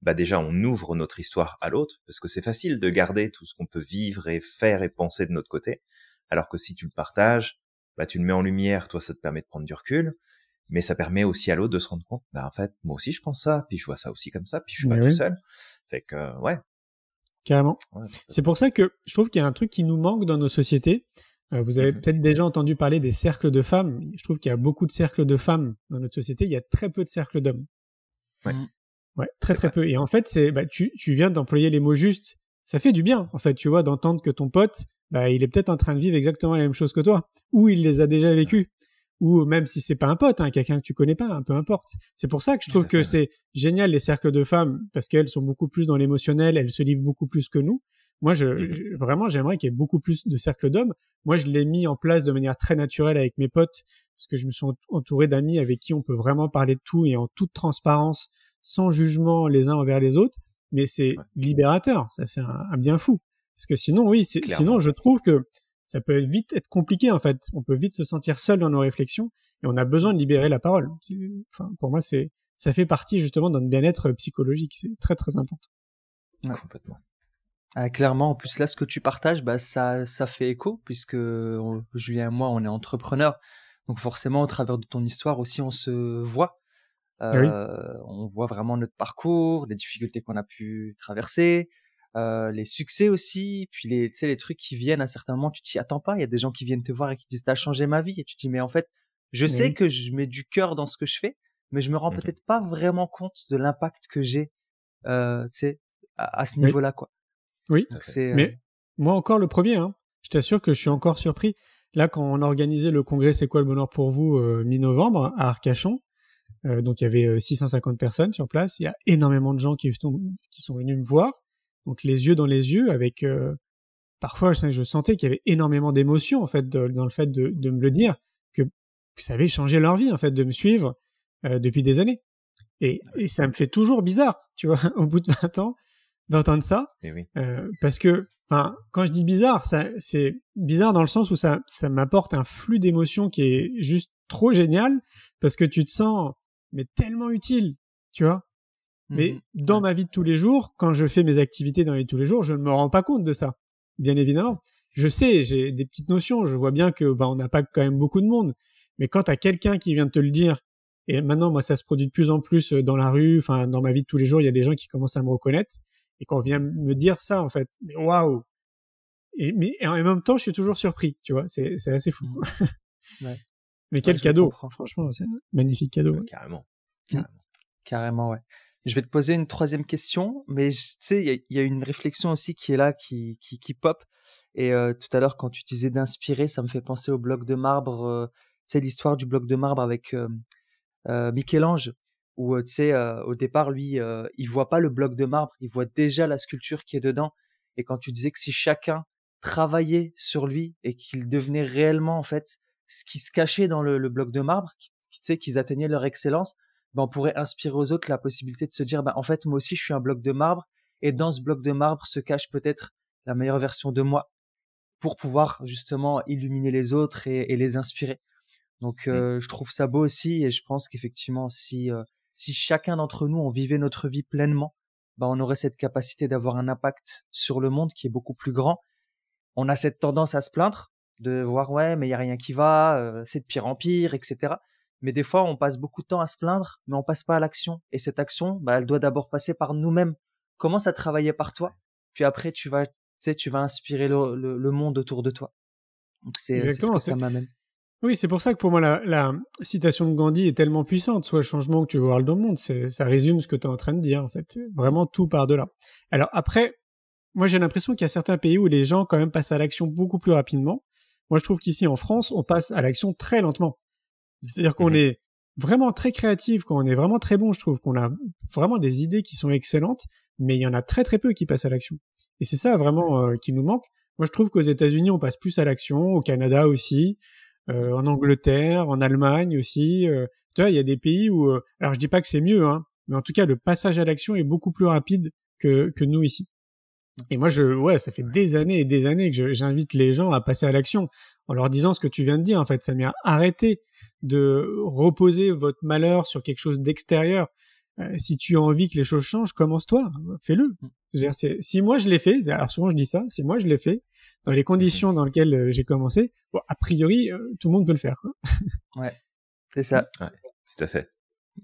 bah déjà, on ouvre notre histoire à l'autre, parce que c'est facile de garder tout ce qu'on peut vivre et faire et penser de notre côté, alors que si tu le partages, bah tu le mets en lumière, toi ça te permet de prendre du recul, mais ça permet aussi à l'autre de se rendre compte, bah, en fait, moi aussi je pense ça, puis je vois ça aussi comme ça, puis je suis pas tout seul. Fait que, euh, ouais. Carrément. Euh, c'est pour ça que je trouve qu'il y a un truc qui nous manque dans nos sociétés. Euh, vous avez mhm. peut-être déjà entendu parler des cercles de femmes. Je trouve qu'il y a beaucoup de cercles de femmes dans notre société. Il y a très peu de cercles d'hommes. Ouais. Mm. ouais. très très peu. Et en fait, c'est bah, tu, viens d'employer les mots justes. Ça fait du bien, en fait, tu vois, d'entendre que ton pote, bah, il est peut-être en train de vivre exactement la même chose que toi, ou il les a déjà vécues ou même si c'est pas un pote, hein, quelqu'un que tu connais pas, hein, peu importe. C'est pour ça que je trouve que c'est génial les cercles de femmes parce qu'elles sont beaucoup plus dans l'émotionnel, elles se livrent beaucoup plus que nous. Moi, mmh je, vraiment j'aimerais qu'il y ait beaucoup plus de cercles d'hommes. Moi, je l'ai mis en place de manière très naturelle avec mes potes parce que je me suis entouré d'amis avec qui on peut vraiment parler de tout et en toute transparence, sans jugement les uns envers les autres. Mais c'est libérateur, ça fait un, bien fou. Parce que sinon, oui, sinon je trouve que ça peut vite être compliqué en fait. On peut vite se sentir seul dans nos réflexions et on a besoin de libérer la parole. Enfin, pour moi, c'est ça fait partie justement d'un bien-être euh, psychologique. C'est très très important. Complètement. Ah, clairement, en plus là, ce que tu partages, bah, ça, ça fait écho puisque Julien et moi, on est entrepreneurs. Donc forcément, au travers de ton histoire aussi, on se voit. Euh, on voit vraiment notre parcours, les difficultés qu'on a pu traverser, euh, les succès aussi, puis les, tu les trucs qui viennent à certains moments, tu t'y attends pas. Il y a des gens qui viennent te voir et qui disent t'as changé ma vie, et tu te dis mais en fait, je sais que je mets du cœur dans ce que je fais, mais je me rends mmh peut-être pas vraiment compte de l'impact que j'ai, euh, tu sais, à, ce niveau-là, quoi. Oui. Euh mais moi encore le premier, hein, Je t'assure que je suis encore surpris. Là, quand on a organisé le congrès C'est quoi le bonheur pour vous mi-novembre à Arcachon, donc il y avait 650 personnes sur place. Il y a énormément de gens qui sont venus me voir donc les yeux dans les yeux, avec euh, parfois je, sentais qu'il y avait énormément d'émotions en fait dans le fait de, me le dire que ça avait changé leur vie en fait de me suivre euh, depuis des années. Et, ça me fait toujours bizarre, tu vois, au bout de 20 ans, d'entendre ça, eh euh, parce que Enfin, quand je dis bizarre, ça, c'est bizarre dans le sens où ça, ça m'apporte un flux d'émotions qui est juste trop génial parce que tu te sens mais tellement utile, tu vois. Mmh, mais mmh. dans ma vie de tous les jours, quand je fais mes activités dans de tous les jours, je ne me rends pas compte de ça, bien évidemment. Je sais, j'ai des petites notions, je vois bien que bah, on n'a pas quand même beaucoup de monde. Mais quand t'as quelqu'un qui vient te le dire, et maintenant moi ça se produit de plus en plus euh, dans la rue, enfin dans ma vie de tous les jours, il y a des gens qui commencent à me reconnaître et qu'on vient me dire ça en fait, mais waouh et, en même temps, je suis toujours surpris, tu vois, c'est assez fou. Mmh. Ouais. mais quel cadeau, franchement, c'est un magnifique cadeau. carrément, carrément, carrément ouais. Je vais te poser une troisième question, mais tu sais, il y, a une réflexion aussi qui est là, qui, qui, pop. Et euh, tout à l'heure, quand tu disais d'inspirer, ça me fait penser au bloc de marbre, euh, tu sais, l'histoire du bloc de marbre avec euh, euh Michel-Ange, où, tu sais, au départ, lui, il voit pas le bloc de marbre, il voit déjà la sculpture qui est dedans. Et quand tu disais que si chacun travaillait sur lui et qu'il devenait réellement, en fait, ce qui se cachait dans le, bloc de marbre, tu sais, qu'ils atteignaient leur excellence, ben, on pourrait inspirer aux autres la possibilité de se dire, ben, en fait, moi aussi, je suis un bloc de marbre, et dans ce bloc de marbre se cache peut-être la meilleure version de moi, pour pouvoir justement illuminer les autres et, les inspirer. Donc, mmh. euh, je trouve ça beau aussi, et je pense qu'effectivement, si, euh, si chacun d'entre nous, on vivait notre vie pleinement, ben, on aurait cette capacité d'avoir un impact sur le monde qui est beaucoup plus grand. On a cette tendance à se plaindre, de voir ouais mais il y a rien qui va, euh, c'est de pire en pire, etc. Mais des fois, on passe beaucoup de temps à se plaindre, mais on passe pas à l'action. Et cette action, bah, elle doit d'abord passer par nous-mêmes. Commence à travailler par toi, puis après, tu vas, tu sais, tu vas inspirer le, monde autour de toi. Donc c'est ça m'amène. Oui, c'est pour ça que pour moi, la, citation de Gandhi est tellement puissante. Soit le changement que tu veux voir dans le monde, ça résume ce que tu es en train de dire, en fait. Vraiment, tout par delà Alors après, moi, j'ai l'impression qu'il y a certains pays où les gens, quand même, passent à l'action beaucoup plus rapidement. Moi, je trouve qu'ici, en France, on passe à l'action très lentement. C'est-à-dire qu'on est vraiment très créatif, qu'on est vraiment très bon, je trouve, qu'on a vraiment des idées qui sont excellentes, mais il y en a très très peu qui passent à l'action. Et c'est ça vraiment euh, qui nous manque. Moi, je trouve qu'aux États-Unis, on passe plus à l'action, au Canada aussi, euh, en Angleterre, en Allemagne aussi. Euh. tu vois, il y a des pays où, alors je dis pas que c'est mieux, hein, mais en tout cas, le passage à l'action est beaucoup plus rapide que, que nous ici. Et moi, je, ouais, ça fait des années et des années que j'invite les gens à passer à l'action en leur disant ce que tu viens de dire en fait, Samir. Arrêtez de reposer votre malheur sur quelque chose d'extérieur. Euh, si tu as envie que les choses changent, commence-toi, fais-le. Mm. Si moi je l'ai fait, alors souvent je dis ça, si moi je l'ai fait, dans les conditions mm-hmm. dans lesquelles euh, j'ai commencé, a priori, euh, tout le monde peut le faire. Quoi. ouais, c'est ça. Ouais, tout à fait.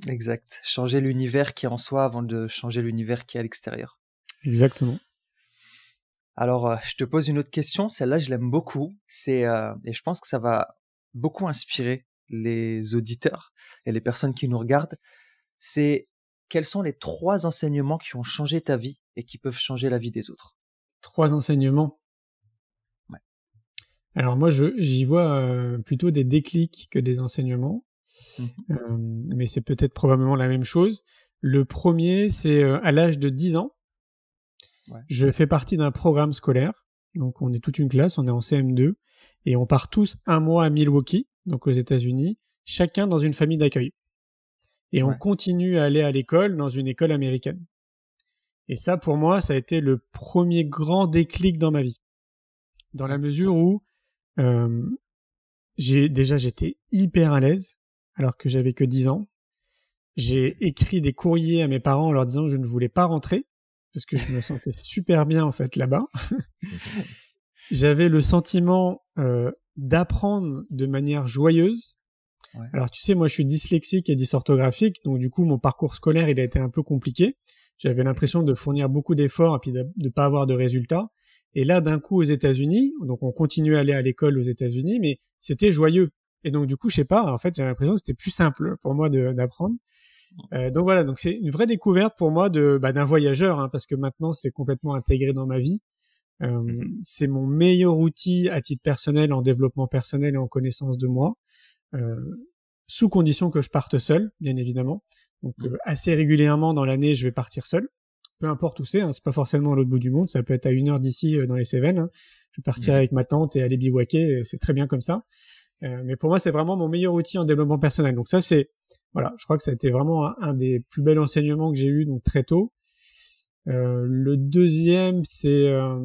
Exact. Changer l'univers qui est en soi avant de changer l'univers qui est à l'extérieur. Exactement. Alors, euh, je te pose une autre question. Celle-là, je l'aime beaucoup. Euh, et je pense que ça va beaucoup inspirer les auditeurs et les personnes qui nous regardent. C'est quels sont les trois enseignements qui ont changé ta vie et qui peuvent changer la vie des autres Trois enseignements. Alors moi, j'y vois euh, plutôt des déclics que des enseignements, mmh mais c'est peut-être probablement la même chose. Le premier, c'est à l'âge de 10 ans, je fais partie d'un programme scolaire. Donc, on est toute une classe, on est en CM2 et on part tous un mois à Milwaukee, donc aux États-Unis, chacun dans une famille d'accueil. Et on continue à aller à l'école dans une école américaine. Et ça, pour moi, ça a été le premier grand déclic dans ma vie. Dans la mesure où euh, j'ai déjà j'étais hyper à l'aise alors que j'avais que 10 ans. J'ai écrit des courriers à mes parents en leur disant que je ne voulais pas rentrer parce que je me sentais super bien en fait là-bas. J'avais le sentiment euh, d'apprendre de manière joyeuse. Alors tu sais, moi je suis dyslexique et dysorthographique, donc du coup mon parcours scolaire il a été un peu compliqué. J'avais l'impression de fournir beaucoup d'efforts et puis de ne pas avoir de résultats. Et là d'un coup aux États-Unis, donc on continuait à aller à l'école aux États-Unis, mais c'était joyeux. Et donc du coup je sais pas, en fait j'ai l'impression que c'était plus simple pour moi d'apprendre. Euh, donc voilà, donc c'est une vraie découverte pour moi de bah, d'un voyageur, hein, parce que maintenant c'est complètement intégré dans ma vie. Euh, mhm. C'est mon meilleur outil à titre personnel, en développement personnel et en connaissance de moi, euh, sous condition que je parte seul, bien évidemment. Donc mhm. assez régulièrement dans l'année, je vais partir seul, peu importe où c'est. Hein, c'est pas forcément à l'autre bout du monde, ça peut être à une heure d'ici dans les Cévennes. Hein. Je vais partir mhm. avec ma tante et aller bivouaquer, c'est très bien comme ça. Euh, mais pour moi, c'est vraiment mon meilleur outil en développement personnel. Donc ça, c'est voilà, je crois que ça a été vraiment un, des plus belles enseignements que j'ai eu donc très tôt. Euh, le deuxième, c'est euh,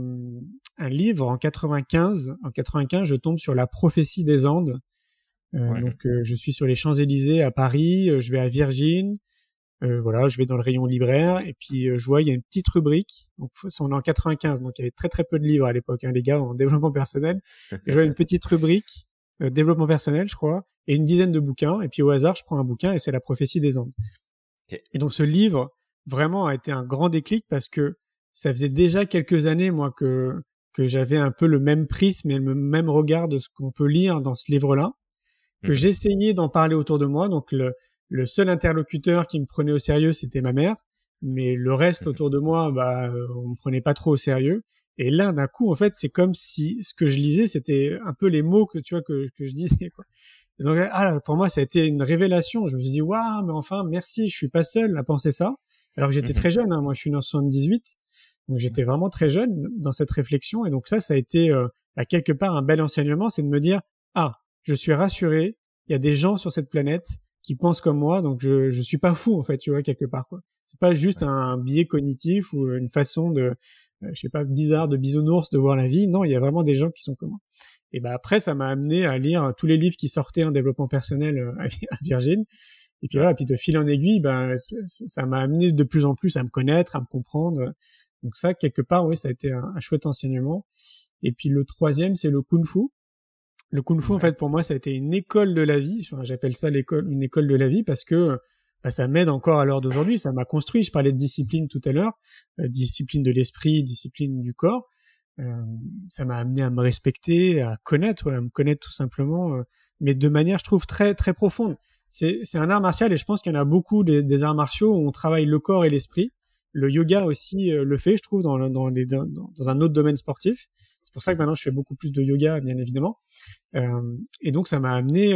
un livre en 95. En 95, je tombe sur la prophétie des Andes. Euh, donc je suis sur les Champs Élysées à Paris, je vais à Virgin. voilà, je vais dans le rayon libraire et puis je vois il y a une petite rubrique. Donc on est en 95, donc il y avait très très peu de livres à l'époque, hein, les gars, en développement personnel. Et je vois une petite rubrique euh, développement personnel, je crois, et une dizaine de bouquins. Et puis au hasard, je prends un bouquin et c'est La prophétie des Andes. Et donc ce livre, vraiment, a été un grand déclic parce que ça faisait déjà quelques années, moi, que, que j'avais un peu le même prisme et le même regard de ce qu'on peut lire dans ce livre-là, que mhm. j'essayais d'en parler autour de moi. Donc le, le seul interlocuteur qui me prenait au sérieux, c'était ma mère. Mais le reste mhm. autour de moi, bah, euh, on me prenait pas trop au sérieux. Et là, d'un coup, en fait, c'est comme si ce que je lisais, c'était un peu les mots que tu vois que, que je disais. Quoi. donc, ah, pour moi, ça a été une révélation. Je me suis dit, waouh, mais enfin, merci, je suis pas seul à penser ça. Alors que j'étais mhm. très jeune, hein. moi, je suis né en 78, donc j'étais mhm. vraiment très jeune dans cette réflexion. Et donc ça, ça a été euh, à quelque part un bel enseignement, c'est de me dire, ah, je suis rassuré. Il y a des gens sur cette planète qui pensent comme moi, donc je je suis pas fou en fait, tu vois quelque part quoi. C'est pas juste un biais cognitif ou une façon de euh, je sais pas, bizarre de bisounours de voir la vie. Non, il y a vraiment des gens qui sont communs. Et ben après, ça m'a amené à lire tous les livres qui sortaient en développement personnel euh, à Virgin. Et puis voilà, puis de fil en aiguille, ben, ça m'a amené de plus en plus à me connaître, à me comprendre. Donc ça, quelque part, oui, ça a été un, chouette enseignement. Et puis le troisième, c'est le kung fu. Le kung fu, en fait, pour moi, ça a été une école de la vie. j'appelle ça l'école, une école de la vie parce que bah, ça m'aide encore à l'heure d'aujourd'hui, ça m'a construit. Je parlais de discipline tout à l'heure, euh, discipline de l'esprit, discipline du corps. Euh, ça m'a amené à me respecter, à connaître, à me connaître tout simplement, euh, mais de manière, je trouve, très très profonde. C'est un art martial et je pense qu'il y en a beaucoup des, arts martiaux où on travaille le corps et l'esprit. Le yoga aussi le fait, je trouve, dans, dans, dans, dans un autre domaine sportif. C'est pour ça que maintenant je fais beaucoup plus de yoga, bien évidemment. et donc ça m'a amené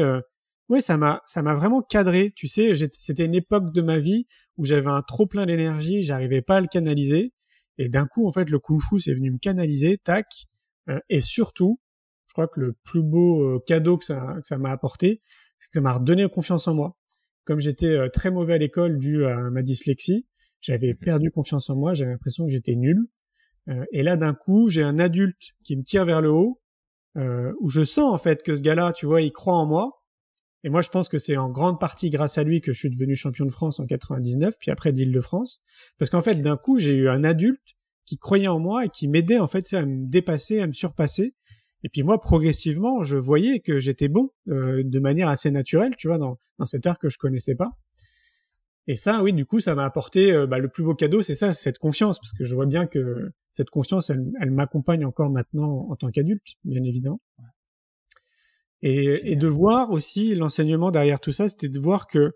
oui, ça m'a, ça m'a vraiment cadré. Tu sais, c'était une époque de ma vie où j'avais un trop plein d'énergie, j'arrivais pas à le canaliser. Et d'un coup, en fait, le kung-fu c'est venu me canaliser, tac. Euh, et surtout, je crois que le plus beau euh, cadeau que ça, que ça m'a apporté, c'est que ça m'a redonné confiance en moi. Comme j'étais euh, très mauvais à l'école dû à ma dyslexie, j'avais perdu confiance en moi, j'avais l'impression que j'étais nul. et là, d'un coup, j'ai un adulte qui me tire vers le haut, où je sens en fait que ce gars-là, tu vois, il croit en moi, et moi, je pense que c'est en grande partie grâce à lui que je suis devenu champion de France en 99, puis après d'Île-de-France, parce qu'en fait, d'un coup, j'ai eu un adulte qui croyait en moi et qui m'aidait en fait à me dépasser, à me surpasser. Et puis moi, progressivement, je voyais que j'étais bon euh, de manière assez naturelle, tu vois, dans, dans cet art que je connaissais pas. Et ça, oui, du coup, ça m'a apporté euh, bah, le plus beau cadeau, c'est ça, cette confiance, parce que je vois bien que cette confiance, elle, elle m'accompagne encore maintenant en tant qu'adulte, bien évidemment. Et, de voir aussi l'enseignement derrière tout ça, c'était de voir que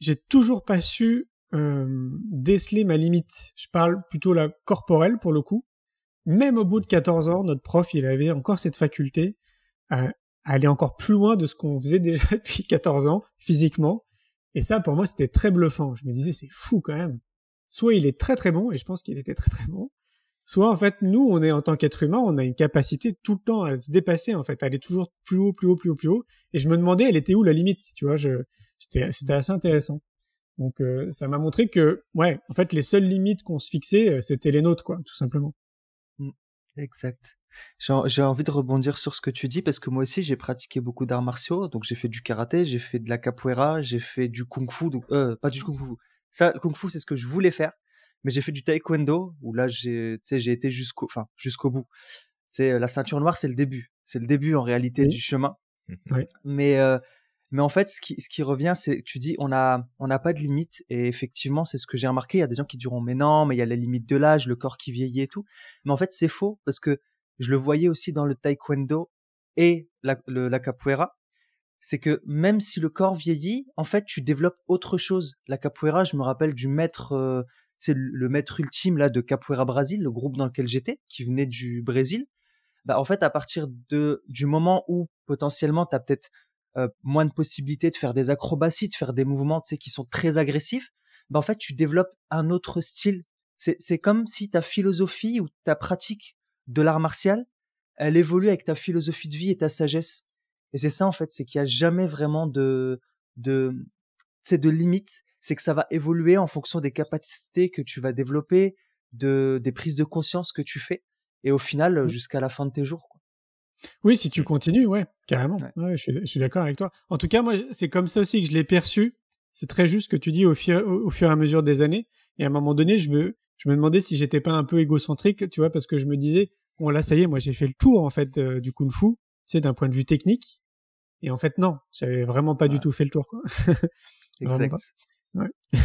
j'ai toujours pas su déceler ma limite. Je parle plutôt la corporelle pour le coup. Même au bout de 14 ans, notre prof, il avait encore cette faculté à aller encore plus loin de ce qu'on faisait déjà depuis 14 ans, physiquement. Et ça, pour moi, c'était très bluffant. Je me disais, c'est fou quand même. Soit il est très très bon, et je pense qu'il était très très bon, soit en fait nous on est en tant qu'être humain on a une capacité tout le temps à se dépasser en fait à aller toujours plus haut plus haut plus haut plus haut et je me demandais elle était où la limite tu vois je c'était c'était assez intéressant donc euh, ça m'a montré que ouais en fait les seules limites qu'on se fixait euh, c'était les nôtres quoi tout simplement mmh. exact j'ai envie de rebondir sur ce que tu dis parce que moi aussi j'ai pratiqué beaucoup d'arts martiaux donc j'ai fait du karaté j'ai fait de la capoeira j'ai fait du kung fu donc euh, pas du kung fu ça le kung fu c'est ce que je voulais faire mais j'ai fait du taekwondo où là j'ai j'ai été jusqu'au enfin jusqu'au bout c'est la ceinture noire c'est le début c'est le début en réalité du chemin mmh mais euh, mais en fait ce qui ce qui revient c'est tu dis on a on n'a pas de limite et effectivement c'est ce que j'ai remarqué il y a des gens qui diront mais non mais il y a la limite de l'âge le corps qui vieillit et tout mais en fait c'est faux parce que je le voyais aussi dans le taekwondo et la, la capoeira c'est que même si le corps vieillit, en fait, tu développes autre chose. La capoeira, je me rappelle du maître, euh, c'est le maître ultime là de Capoeira Brasil, le groupe dans lequel j'étais, qui venait du Brésil. Bah, en fait, à partir du moment où potentiellement tu as peut-être euh, moins de possibilités de faire des acrobaties, de faire des mouvements qui sont très agressifs, bah, en fait, tu développes un autre style. C'est comme si ta philosophie ou ta pratique de l'art martial, elle évolue avec ta philosophie de vie et ta sagesse. Et c'est ça, en fait, c'est qu'il n'y a jamais vraiment de, de, de c'est que ça va évoluer en fonction des capacités que tu vas développer, de, des prises de conscience que tu fais, et au final, mmh. jusqu'à la fin de tes jours. Oui, si tu continues, ouais, carrément. je suis, d'accord avec toi. En tout cas, moi, c'est comme ça aussi que je l'ai perçu. C'est très juste ce que tu dis au, fur, et à mesure des années. Et à un moment donné, je me, je me demandais si j'étais pas un peu égocentrique, tu vois, parce que je me disais, bon là, ça y est, moi, j'ai fait le tour, en fait, euh, du kung fu, tu sais, d'un point de vue technique. Et en fait, non, j'avais vraiment pas du tout fait le tour, quoi. Ouais.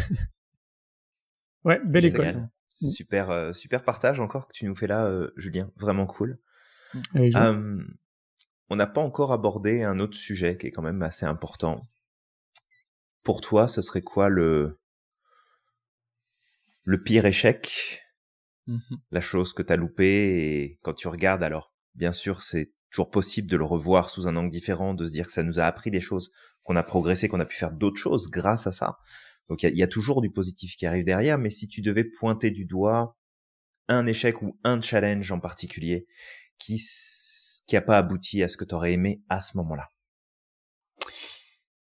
ouais, belle école. Mm. Super, euh, super partage encore que tu nous fais là, euh, Julien. Vraiment cool. Mm. on n'a pas encore abordé un autre sujet qui est quand même assez important. Pour toi, ce serait quoi le, le pire échec mmh La chose que tu as loupée et quand tu regardes, alors bien sûr, c'est toujours possible de le revoir sous un angle différent, de se dire que ça nous a appris des choses, qu'on a progressé, qu'on a pu faire d'autres choses grâce à ça. Donc il y, a toujours du positif qui arrive derrière, mais si tu devais pointer du doigt un échec ou un challenge en particulier qui qui a pas abouti à ce que tu aurais aimé à ce moment-là.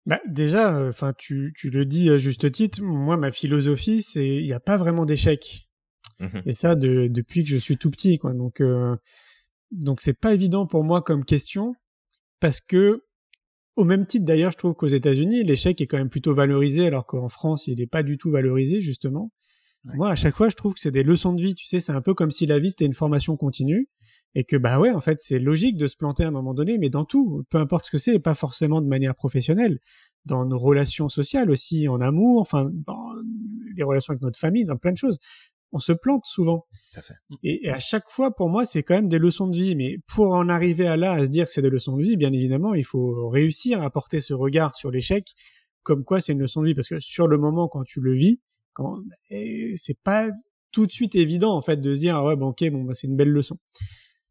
Bah déjà, euh, enfin tu, tu le dis à juste titre, moi ma philosophie c'est il n'y a pas vraiment d'échec. Mmh Et ça depuis que je suis tout petit quoi. Donc euh, donc c'est pas évident pour moi comme question parce que au même titre, d'ailleurs, je trouve qu'aux États-Unis, l'échec est quand même plutôt valorisé, alors qu'en France, il n'est pas du tout valorisé, justement. Moi, à chaque fois, je trouve que c'est des leçons de vie, tu sais, c'est un peu comme si la vie, c'était une formation continue, et que, bah ouais, en fait, c'est logique de se planter à un moment donné, mais dans tout, peu importe ce que c'est, pas forcément de manière professionnelle, dans nos relations sociales aussi, en amour, enfin, les relations avec notre famille, dans plein de choses on se plante souvent. Mm. Et, à chaque fois, pour moi, c'est quand même des leçons de vie. Mais pour en arriver à là, à se dire que c'est des leçons de vie, bien évidemment, il faut réussir à porter ce regard sur l'échec comme quoi c'est une leçon de vie. Parce que sur le moment, quand tu le vis, quand, c'est pas tout de suite évident, en fait, de se dire, ah ouais, bon, ok, bon, bah, c'est une belle leçon.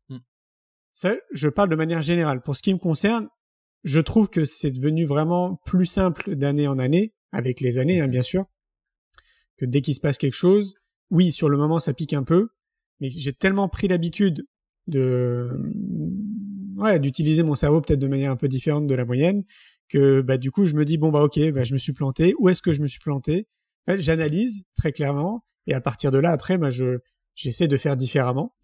Mm. Ça, je parle de manière générale. Pour ce qui me concerne, je trouve que c'est devenu vraiment plus simple d'année en année, avec les années, hein, mm-hmm. bien sûr, que dès qu'il se passe quelque chose, oui, sur le moment, ça pique un peu, mais j'ai tellement pris l'habitude de, d'utiliser mon cerveau peut-être de manière un peu différente de la moyenne que, bah, du coup, je me dis, bon, bah, ok, bah, je me suis planté. Où est-ce que je me suis planté? j'analyse très clairement et à partir de là, après, bah, je, j'essaie de faire différemment.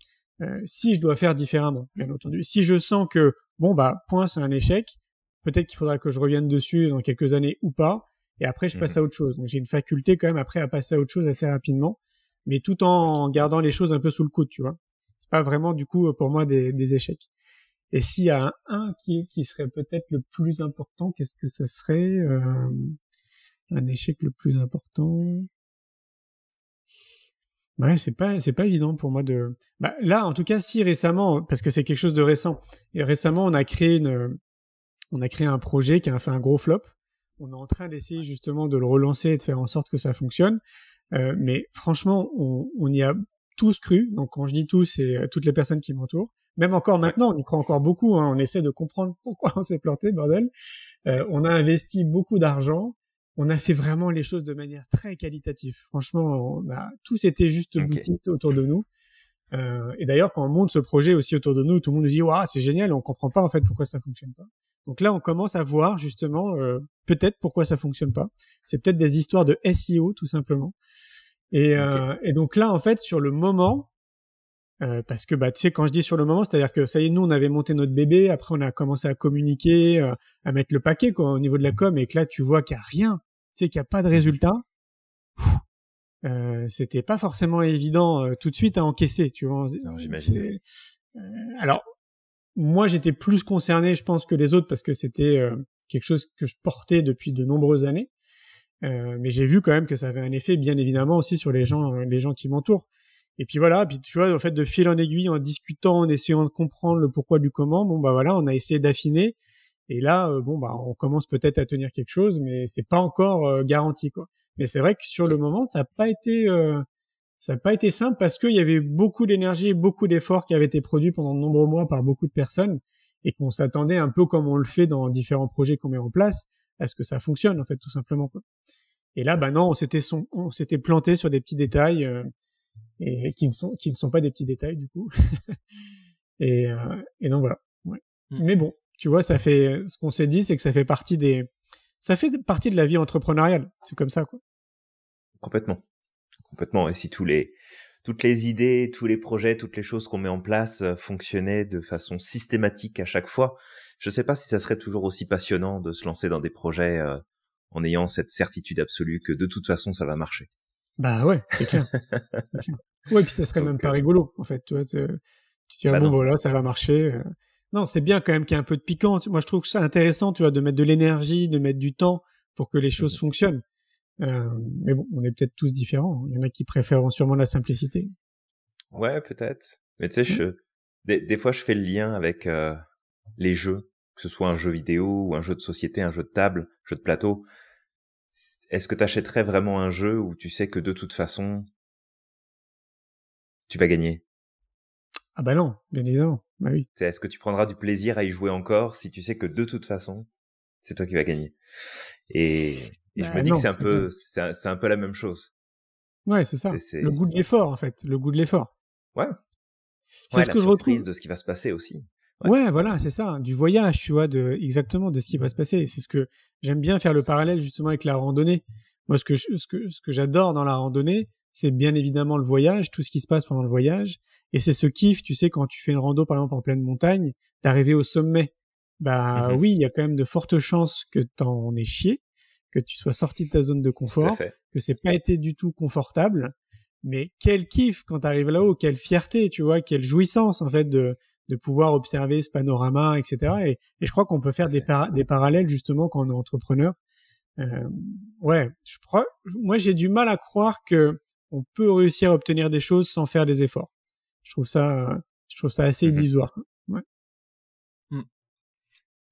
Euh, si je dois faire différemment, bien entendu. Si je sens que, bon, bah, point, c'est un échec, peut-être qu'il faudra que je revienne dessus dans quelques années ou pas, et après, je mmh passe à autre chose. Donc, j'ai une faculté quand même après à passer à autre chose assez rapidement mais tout en gardant les choses un peu sous le coude, tu vois. C'est pas vraiment du coup pour moi des, des échecs. Et s'il y a un 1 qui, qui serait peut-être le plus important, qu'est-ce que ça serait euh, un échec le plus important Ouais, c'est pas c'est pas évident pour moi de. Bah, là, en tout cas, si récemment, parce que c'est quelque chose de récent. Et récemment, on a créé une, on a créé un projet qui a fait un gros flop on est en train d'essayer justement de le relancer et de faire en sorte que ça fonctionne. Euh, mais franchement, on, y a tous cru. Donc quand je dis tous, c'est euh, toutes les personnes qui m'entourent. Même encore maintenant, on y croit encore beaucoup. Hein. On essaie de comprendre pourquoi on s'est planté, bordel. Euh, on a investi beaucoup d'argent. On a fait vraiment les choses de manière très qualitative. Franchement, on a tous été juste boutistes autour de nous. Euh, et d'ailleurs, quand on monte ce projet aussi autour de nous, tout le monde nous dit waouh, c'est génial, on comprend pas en fait pourquoi ça fonctionne pas. Donc là, on commence à voir justement euh, peut-être pourquoi ça fonctionne pas. C'est peut-être des histoires de SEO tout simplement. Et, euh, et, donc là, en fait, sur le moment, parce que bah tu sais, quand je dis sur le moment, c'est-à-dire que ça y est, nous on avait monté notre bébé, après on a commencé à communiquer, à mettre le paquet quoi, au niveau de la com, et que là tu vois qu'il n'y a rien, tu sais qu'il n'y a pas de mhm. résultat. Euh, c'était pas forcément évident euh, tout de suite à encaisser, tu vois. Non, j'imagine. Euh, alors, moi, j'étais plus concerné, je pense, que les autres parce que c'était quelque chose que je portais depuis de nombreuses années. mais j'ai vu quand même que ça avait un effet, bien évidemment, aussi sur les gens, les gens qui m'entourent. Et puis voilà, puis tu vois, en fait, de fil en aiguille, en discutant, en essayant de comprendre le pourquoi du comment, bon bah voilà, on a essayé d'affiner. Et là, bon bah, on commence peut-être à tenir quelque chose, mais c'est pas encore garanti, quoi. Mais c'est vrai que sur le moment, ça n'a pas été euh, ça pas été simple parce qu'il y avait beaucoup d'énergie et beaucoup d'efforts qui avaient été produits pendant de nombreux mois par beaucoup de personnes et qu'on s'attendait un peu comme on le fait dans différents projets qu'on met en place à ce que ça fonctionne en fait tout simplement Et là, bah non, on s'était on s'était planté sur des petits détails euh, et qui ne sont qui ne sont pas des petits détails du coup. et, euh, et donc voilà. Mmh. Mais bon, tu vois, ça fait ce qu'on s'est dit, c'est que ça fait partie des ça fait partie de la vie entrepreneuriale. C'est comme ça, quoi. Complètement. Complètement. Et si tous les, toutes les idées, tous les projets, toutes les choses qu'on met en place euh, fonctionnaient de façon systématique à chaque fois, je ne sais pas si ça serait toujours aussi passionnant de se lancer dans des projets euh, en ayant cette certitude absolue que de toute façon ça va marcher. Bah ouais, c'est clair. Ouais, puis ça serait même pas euh, rigolo en fait. Tu vois, dis bah bon voilà, bah, ça va marcher. Non, c'est bien quand même qu'il y ait un peu de piquant. Moi, je trouve ça intéressant, tu vois, de mettre de l'énergie, de mettre du temps pour que les mmh choses fonctionnent. Euh, mais bon, on est peut-être tous différents. Il y en a qui préfèrent sûrement la simplicité. Ouais, peut-être. Mais tu sais, mmh. je, des, fois, je fais le lien avec euh, les jeux, que ce soit un jeu vidéo ou un jeu de société, un jeu de table, jeu de plateau. Est-ce que tu achèterais vraiment un jeu où tu sais que de toute façon, tu vas gagner Ah bah non, bien évidemment. Bah c'est est-ce que tu prendras du plaisir à y jouer encore si tu sais que de toute façon, c'est toi qui vas gagner. Et, je bah me dis que c'est un peu, c'est un, peu la même chose. Ouais, c'est ça. Le goût de l'effort, en fait. Le goût de l'effort. Ouais. C'est ce que je retrouve. de ce qui va se passer aussi. Ouais, voilà, c'est ça. Du voyage, tu vois, de, exactement de ce qui va se passer. C'est ce que j'aime bien faire le parallèle justement avec la randonnée. Moi, ce que, que, ce que j'adore dans la randonnée, c'est bien évidemment le voyage, tout ce qui se passe pendant le voyage, et c'est ce kiff, tu sais, quand tu fais une rando par exemple en pleine montagne, d'arriver au sommet. Bah mmh oui, il y a quand même de fortes chances que t'en aies chié, que tu sois sorti de ta zone de confort, que c'est pas été du tout confortable, mais quel kiff quand t'arrives là-haut, quelle fierté, tu vois, quelle jouissance en fait de de pouvoir observer ce panorama, etc. Et, je crois qu'on peut faire des, des parallèles justement quand on est entrepreneur. Euh, ouais, je crois, moi j'ai du mal à croire que on peut réussir à obtenir des choses sans faire des efforts. Je trouve ça, je trouve ça assez mhm. illusoire. Mm.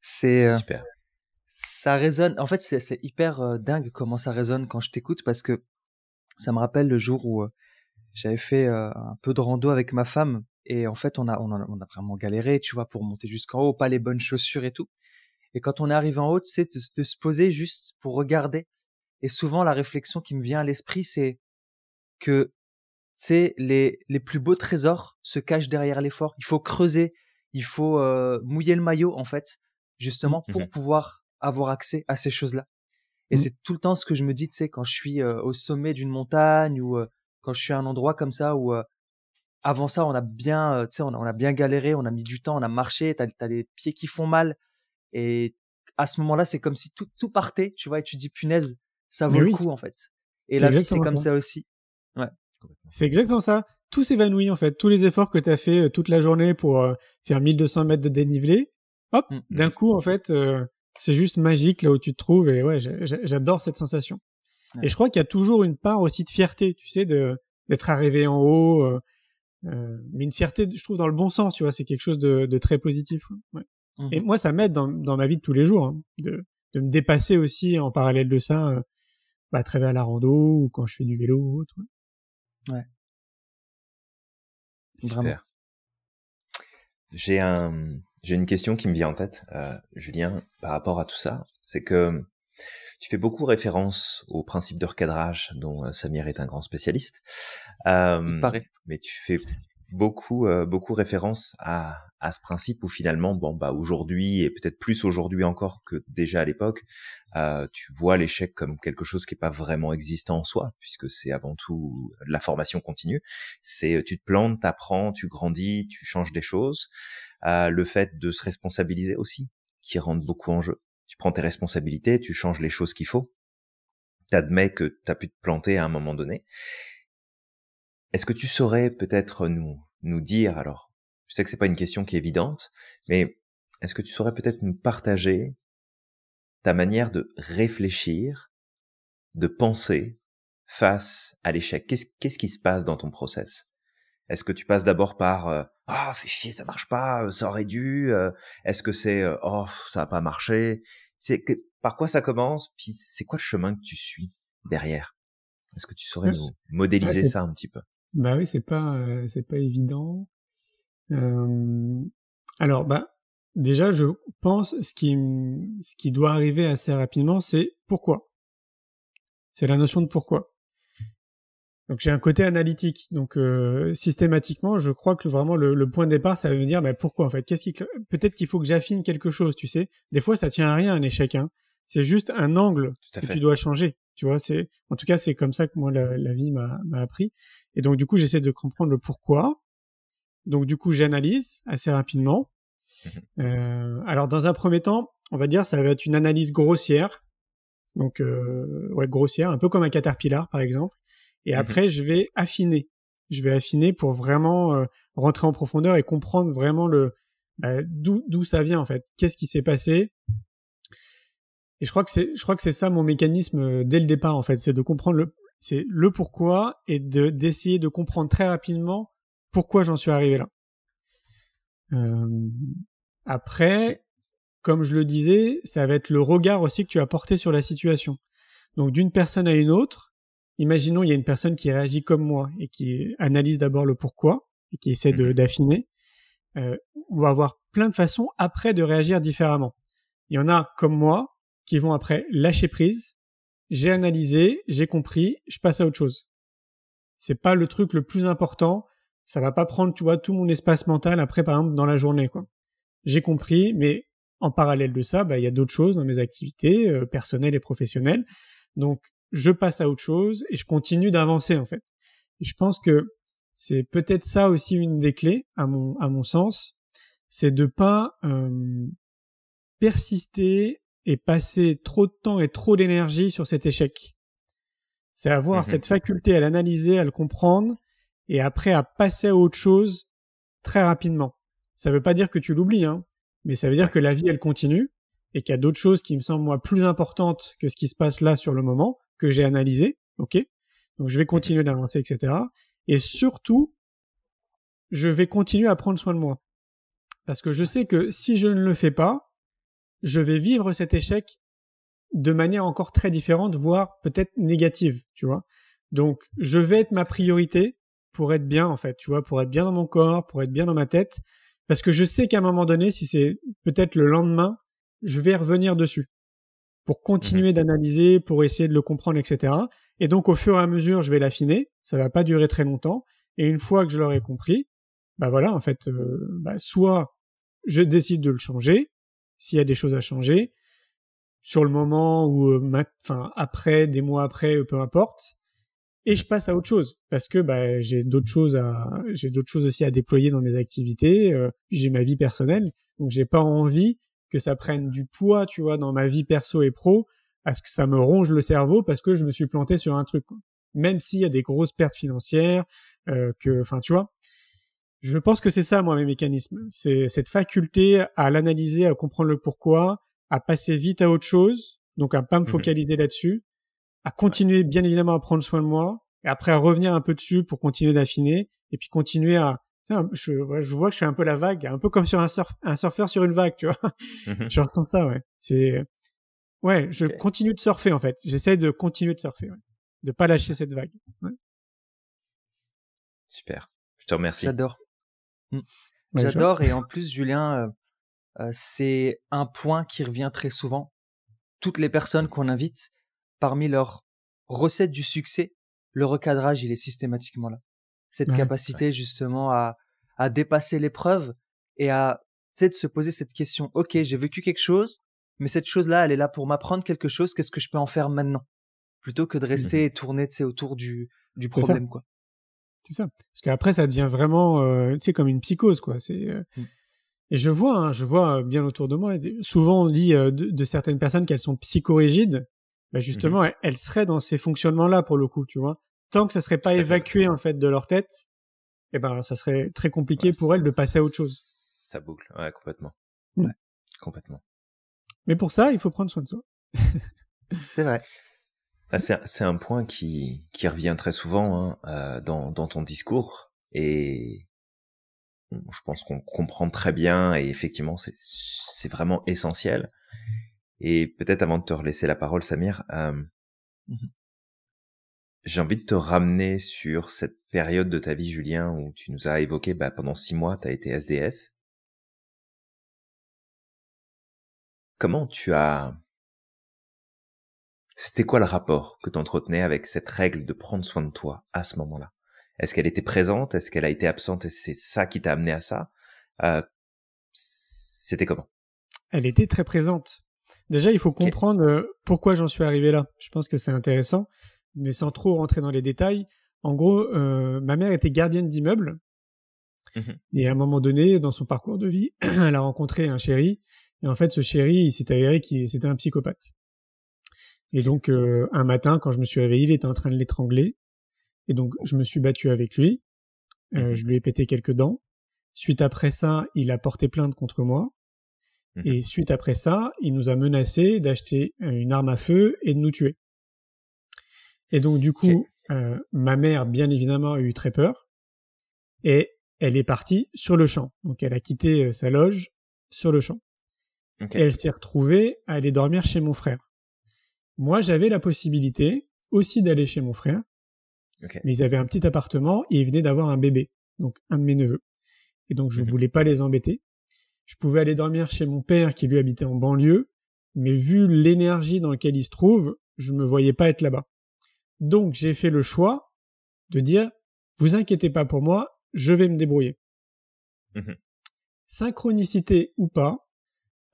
C'est euh, super. Ça résonne. En fait, c'est hyper euh, dingue comment ça résonne quand je t'écoute parce que ça me rappelle le jour où euh, j'avais fait un peu de rando avec ma femme et en fait on a on a, vraiment galéré, tu vois, pour monter jusqu'en haut, pas les bonnes chaussures et tout. Et quand on est arrivé en haut, c'est de se poser juste pour regarder. Et souvent la réflexion qui me vient à l'esprit, c'est que c'est les, les plus beaux trésors se cachent derrière l'effort. Il faut creuser, il faut euh, mouiller le maillot en fait, mmh, justement pour mmh. pouvoir avoir accès à ces choses-là. Et mmh. c'est tout le temps ce que je me dis, tu sais, quand je suis euh, au sommet d'une montagne ou euh, quand je suis à un endroit comme ça où avant ça on a bien, tu sais, on a, bien galéré, on a mis du temps, on a marché, t'as as les pieds qui font mal. Et à ce moment-là, c'est comme si tout, tout partait, tu vois, et tu dis punaise, ça vaut le coup en fait. Et la vie, c'est comme ça aussi. C'est exactement ça. Tout s'évanouit en fait. Tous les efforts que tu as fait euh, toute la journée pour euh, faire 1200 mètres de dénivelé, hop, mm, mm. d'un coup en fait, euh, c'est juste magique là où tu te trouves et ouais, j'adore cette sensation. Et je crois qu'il y a toujours une part aussi de fierté, tu sais, d'être arrivé en haut, mais une fierté, je trouve, dans le bon sens, tu vois, c'est quelque chose de, très positif. Et mm-hmm. moi, ça m'aide dans, ma vie de tous les jours, hein, de, me dépasser aussi en parallèle de ça, bah, à travers la rando ou quand je fais du vélo ou autre. J'ai un, j'ai une question qui me vient en tête, euh, Julien, par rapport à tout ça. C'est que tu fais beaucoup référence au principe de recadrage dont euh, Samir est un grand spécialiste. Euh, paraît. Mais tu fais beaucoup euh, beaucoup référence à, à ce principe où finalement bon bah aujourd'hui et peut-être plus aujourd'hui encore que déjà à l'époque euh, tu vois l'échec comme quelque chose qui est pas vraiment existant en soi puisque c'est avant tout la formation continue c'est euh, tu te plantes t'apprends tu grandis tu changes des choses euh, le fait de se responsabiliser aussi qui rentre beaucoup en jeu tu prends tes responsabilités tu changes les choses qu'il faut t'admets que t'as pu te planter à un moment donné est-ce que tu saurais peut-être nous, nous dire, alors, je sais que c'est pas une question qui est évidente, mais est-ce que tu saurais peut-être nous partager ta manière de réfléchir, de penser face à l'échec? Qu'est-ce, quest qui se passe dans ton process? Est-ce que tu passes d'abord par euh, ah euh, oh, chier ça marche pas euh, ça aurait dû euh, est-ce que c'est oh ça n'a pas marché c'est par quoi ça commence puis c'est quoi le chemin que tu suis derrière est-ce que tu saurais bah, nous bah, modéliser ça un petit peu bah oui, c'est pas euh, c'est pas évident. Euh, alors bah déjà, je pense ce qui ce qui doit arriver assez rapidement, c'est pourquoi. C'est la notion de pourquoi. Donc j'ai un côté analytique. Donc euh, systématiquement, je crois que vraiment le, point de départ, ça veut me dire bah, pourquoi en fait. Qu'est-ce qui peut-être qu'il faut que j'affine quelque chose, tu sais. Des fois, ça tient à rien un échec. Hein. C'est juste un angle que tu dois changer. Tu vois, c'est en tout cas c'est comme ça que moi la, vie m'a appris. Et donc du coup j'essaie de comprendre le pourquoi. Donc du coup j'analyse assez rapidement. Mmh euh, alors dans un premier temps, on va dire ça va être une analyse grossière. Donc euh, ouais grossière, un peu comme un caterpillar par exemple. Et mmh après je vais affiner. Je vais affiner pour vraiment euh, rentrer en profondeur et comprendre vraiment le bah, d'où d'où ça vient en fait. Qu'est-ce qui s'est passé et je crois que c'est, je crois que c'est ça mon mécanisme euh, dès le départ en fait, c'est de comprendre le, c'est le pourquoi et de d'essayer de comprendre très rapidement pourquoi j'en suis arrivé là. Euh, après, comme je le disais, ça va être le regard aussi que tu as porté sur la situation. Donc d'une personne à une autre, imaginons il y a une personne qui réagit comme moi et qui analyse d'abord le pourquoi et qui essaie de, mhm. d'affiner. Euh, on va avoir plein de façons après de réagir différemment. Il y en a comme moi qui vont après lâcher prise. J'ai analysé, j'ai compris, je passe à autre chose. C'est pas le truc le plus important. Ça va pas prendre, tu vois, tout mon espace mental après, par exemple, dans la journée, quoi. J'ai compris, mais en parallèle de ça, bah, il y a d'autres choses dans mes activités euh, personnelles et professionnelles. Donc, je passe à autre chose et je continue d'avancer, en fait. Et je pense que c'est peut-être ça aussi une des clés, à mon, à mon sens, c'est de pas euh, persister et passer trop de temps et trop d'énergie sur cet échec. C'est avoir mhm. cette faculté à l'analyser, à le comprendre, et après à passer à autre chose très rapidement. Ça ne veut pas dire que tu l'oublies, hein, mais ça veut dire que la vie, elle continue, et qu'il y a d'autres choses qui me semblent, moi, plus importantes que ce qui se passe là sur le moment, que j'ai analysé, ok Donc je vais mhm. continuer d'avancer, etc. Et surtout, je vais continuer à prendre soin de moi. Parce que je sais que si je ne le fais pas, je vais vivre cet échec de manière encore très différente, voire peut-être négative, tu vois. Donc, je vais être ma priorité pour être bien, en fait, tu vois, pour être bien dans mon corps, pour être bien dans ma tête, parce que je sais qu'à un moment donné, si c'est peut-être le lendemain, je vais revenir dessus pour continuer d'analyser, pour essayer de le comprendre, etc. Et donc, au fur et à mesure, je vais l'affiner. Ça va pas durer très longtemps. Et une fois que je l'aurai compris, bah voilà, en fait, euh, bah soit je décide de le changer, s'il y a des choses à changer sur le moment ou euh, enfin après des mois après euh, peu importe et je passe à autre chose parce que bah, j'ai d'autres choses à j'ai d'autres choses aussi à déployer dans mes activités euh, puis j'ai ma vie personnelle donc j'ai pas envie que ça prenne du poids tu vois dans ma vie perso et pro à ce que ça me ronge le cerveau parce que je me suis planté sur un truc même s'il y a des grosses pertes financières que enfin tu vois je pense que c'est ça, moi, mes mécanismes. C'est cette faculté à l'analyser, à comprendre le pourquoi, à passer vite à autre chose, donc à pas me mmh focaliser là-dessus, à continuer bien évidemment à prendre soin de moi, et après à revenir un peu dessus pour continuer d'affiner, et puis continuer à... je, vois que je suis un peu la vague, un peu comme sur un, un surfeur sur une vague, tu vois. Mmh je ressens ça, ouais. C'est... Ouais, je continue de surfer, en fait. J'essaie de continuer de surfer, ouais. de pas lâcher mmh. cette vague. Super. Je te remercie. J'adore. Mmh. Bah, J'adore. Et en plus, Julien, euh, euh, c'est un point qui revient très souvent. Toutes les personnes qu'on invite, parmi leurs recettes du succès, le recadrage, il est systématiquement là. Cette capacité justement à, à dépasser l'épreuve et à de se poser cette question. Ok, j'ai vécu quelque chose, mais cette chose-là, elle est là pour m'apprendre quelque chose. Qu'est-ce que je peux en faire maintenant Plutôt que de mmh rester mmh. tourner autour du, du problème. Quoi. C'est ça. Parce qu'après, ça devient vraiment, euh, tu sais, comme une psychose, quoi. C'est euh, mm. et je vois, hein, je vois euh, bien autour de moi. Souvent, on dit de, certaines personnes qu'elles sont psychorigides. mais bah, justement, mhm. elles, seraient dans ces fonctionnements-là pour le coup, tu vois. Tant que ça serait pas évacué en fait de leur tête, et eh ben, ça serait très compliqué pour elles de passer à autre chose. Ça boucle, ouais, complètement. Mm. complètement. Mais pour ça, il faut prendre soin de soi. C'est vrai. Bah, c'est un point qui, qui, revient très souvent hein, euh, dans, dans, ton discours et je pense qu'on comprend très bien et effectivement c'est vraiment essentiel. Et peut-être avant de te laisser la parole, Samir, euh, mmh j'ai envie de te ramener sur cette période de ta vie, Julien, où tu nous as évoqué bah, pendant six mois, tu as été SDF. Comment tu as c'était quoi le rapport que tu entretenais avec cette règle de prendre soin de toi à ce moment-là Est-ce qu'elle était présente Est-ce qu'elle a été absente Et c'est ça qui t'a amené à ça euh, C'était comment Elle était très présente. Déjà, il faut comprendre euh, pourquoi j'en suis arrivé là. Je pense que c'est intéressant, mais sans trop rentrer dans les détails. En gros, euh, ma mère était gardienne d'immeuble. Mmh Et à un moment donné, dans son parcours de vie, elle a rencontré un chéri. Et en fait, ce chéri, il s'est avéré qu'il c'était un psychopathe. Et donc, euh, un matin, quand je me suis réveillé, il était en train de l'étrangler. Et donc, je me suis battu avec lui. Euh, mmh je lui ai pété quelques dents. Suite après ça, il a porté plainte contre moi. Mmh et suite après ça, il nous a menacé d'acheter euh, une arme à feu et de nous tuer. Et donc, du coup, ma mère, bien évidemment, a eu très peur. Et elle est partie sur le champ. Donc, elle a quitté sa loge sur le champ. elle s'est retrouvée à aller dormir chez mon frère moi, j'avais la possibilité aussi d'aller chez mon frère. Mais ils avaient un petit appartement et ils venaient d'avoir un bébé, donc un de mes neveux. Et donc, je ne mhm. voulais pas les embêter. Je pouvais aller dormir chez mon père qui lui habitait en banlieue, mais vu l'énergie dans laquelle il se trouve, je ne me voyais pas être là-bas. Donc, j'ai fait le choix de dire, vous inquiétez pas pour moi, je vais me débrouiller. Mhm. Synchronicité ou pas,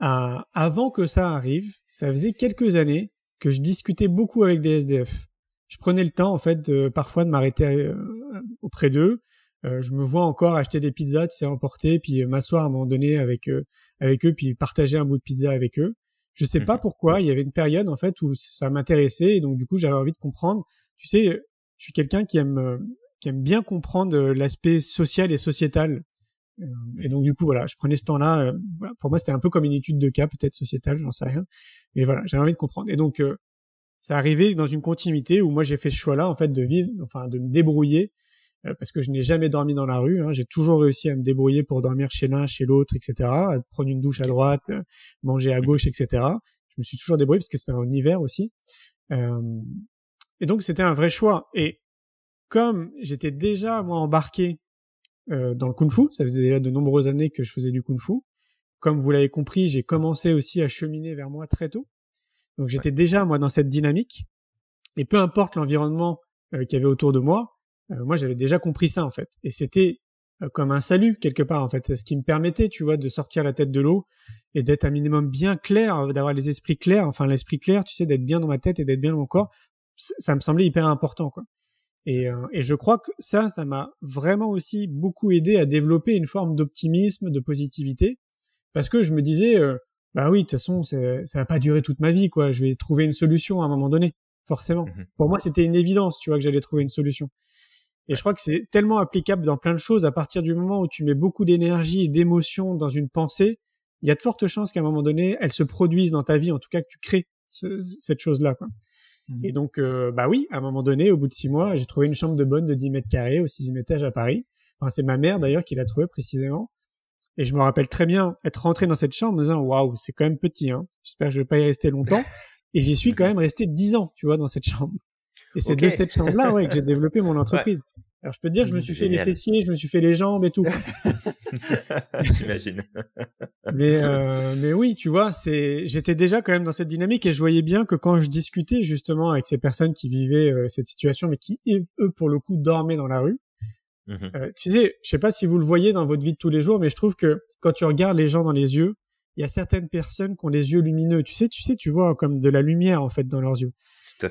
avant que ça arrive, ça faisait quelques années que je discutais beaucoup avec des SDF. Je prenais le temps, en fait, parfois de m'arrêter euh, auprès d'eux. Euh, je me vois encore acheter des pizzas, tu sais, emporter, puis euh, m'asseoir à un moment donné avec, avec eux, puis partager un bout de pizza avec eux. Je sais pas mmh pourquoi, il y avait une période, en fait, où ça m'intéressait, et donc, du coup, j'avais envie de comprendre. Tu sais, je suis quelqu'un qui aime, qui aime bien comprendre l'aspect social et sociétal euh, et donc du coup voilà, je prenais ce temps-là. Euh, voilà, pour moi, c'était un peu comme une étude de cas, peut-être sociétale, j'en sais rien. Mais voilà, j'avais envie de comprendre. Et donc euh, ça arrivait dans une continuité où moi j'ai fait ce choix-là en fait de vivre, enfin de me débrouiller parce que je n'ai jamais dormi dans la rue. Hein. j'ai toujours réussi à me débrouiller pour dormir chez l'un, chez l'autre, etc. À prendre une douche à droite, manger à gauche, etc. Je me suis toujours débrouillé parce que c'est en hiver aussi. et donc c'était un vrai choix. Et comme j'étais déjà moi embarqué euh, dans le kung fu. Ça faisait déjà de nombreuses années que je faisais du kung fu. Comme vous l'avez compris, j'ai commencé aussi à cheminer vers moi très tôt. Donc j'étais déjà moi dans cette dynamique. Et peu importe l'environnement euh, qu'il y avait autour de moi, euh, moi j'avais déjà compris ça en fait. Et c'était comme un salut quelque part en fait, ce qui me permettait, tu vois, de sortir la tête de l'eau et d'être un minimum bien clair, d'avoir les esprits clairs, enfin l'esprit clair, tu sais, d'être bien dans ma tête et d'être bien dans mon corps. Ça me semblait hyper important quoi. Euh, et, je crois que ça, ça m'a vraiment aussi beaucoup aidé à développer une forme d'optimisme, de positivité, parce que je me disais, euh, bah oui, de toute façon, ça n'a pas duré toute ma vie, quoi. Je vais trouver une solution à un moment donné, forcément. Mmh Pour moi, c'était une évidence, tu vois, que j'allais trouver une solution. Et je crois que c'est tellement applicable dans plein de choses. À partir du moment où tu mets beaucoup d'énergie et d'émotion dans une pensée, il y a de fortes chances qu'à un moment donné, elle se produise dans ta vie, en tout cas que tu crées cette chose-là. Mmh. Et donc, euh, bah oui, à un moment donné, au bout de six mois, j'ai trouvé une chambre de bonne de 10 mètres carrés au sixième étage à Paris. Enfin, c'est ma mère d'ailleurs qui l'a trouvée précisément. Et je me rappelle très bien être rentré dans cette chambre en disant waouh, c'est quand même petit. Hein. J'espère que je vais pas y rester longtemps. Et j'y suis quand même resté dix ans, tu vois, dans cette chambre. Et c'est de cette chambre-là que j'ai développé mon entreprise. Alors je peux te dire je me mmh, suis fait les fessiers, je me suis fait les jambes et tout. J'imagine. mais euh, mais oui, tu vois, c'est j'étais déjà quand même dans cette dynamique et je voyais bien que quand je discutais justement avec ces personnes qui vivaient euh, cette situation mais qui eux pour le coup dormaient dans la rue. Mmh euh, tu sais, je sais pas si vous le voyez dans votre vie de tous les jours, mais je trouve que quand tu regardes les gens dans les yeux, il y a certaines personnes qui ont les yeux lumineux. Tu sais, tu sais, tu vois comme de la lumière en fait dans leurs yeux.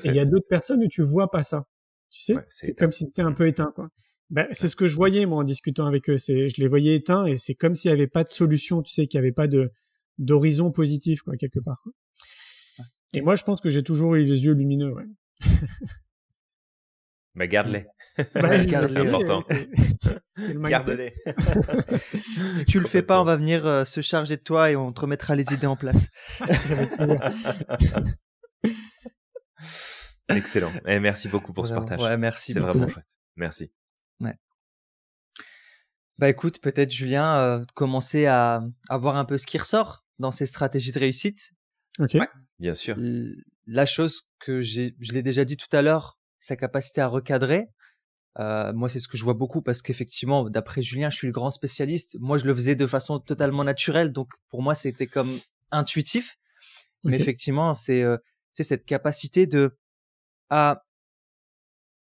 Et il y a d'autres personnes où tu vois pas ça. Tu sais, c'est comme si c'était un peu éteint, quoi. Ben, c'est ce que je voyais moi en discutant avec eux. C'est, je les voyais éteints et c'est comme s'il n'y avait pas de solution, tu sais, qu'il n'y avait pas de d'horizon positif, quoi, quelque part. Et moi, je pense que j'ai toujours eu les yeux lumineux. Mais garde-les. Bah, garde c'est important. Garde-les. si, tu le fais pas, on va venir euh, se charger de toi et on te remettra les idées en place. Excellent. Et eh, merci beaucoup pour ce partage. merci. C'est vraiment chouette. Merci. Bah écoute, peut-être Julien, euh, commencer à, voir un peu ce qui ressort dans ses stratégies de réussite. Ok. bien sûr. La chose que j'ai, je l'ai déjà dit tout à l'heure, sa capacité à recadrer. Euh, moi, c'est ce que je vois beaucoup parce qu'effectivement, d'après Julien, je suis le grand spécialiste. Moi, je le faisais de façon totalement naturelle, donc pour moi, c'était comme intuitif. Mais effectivement, euh, c'est cette capacité de à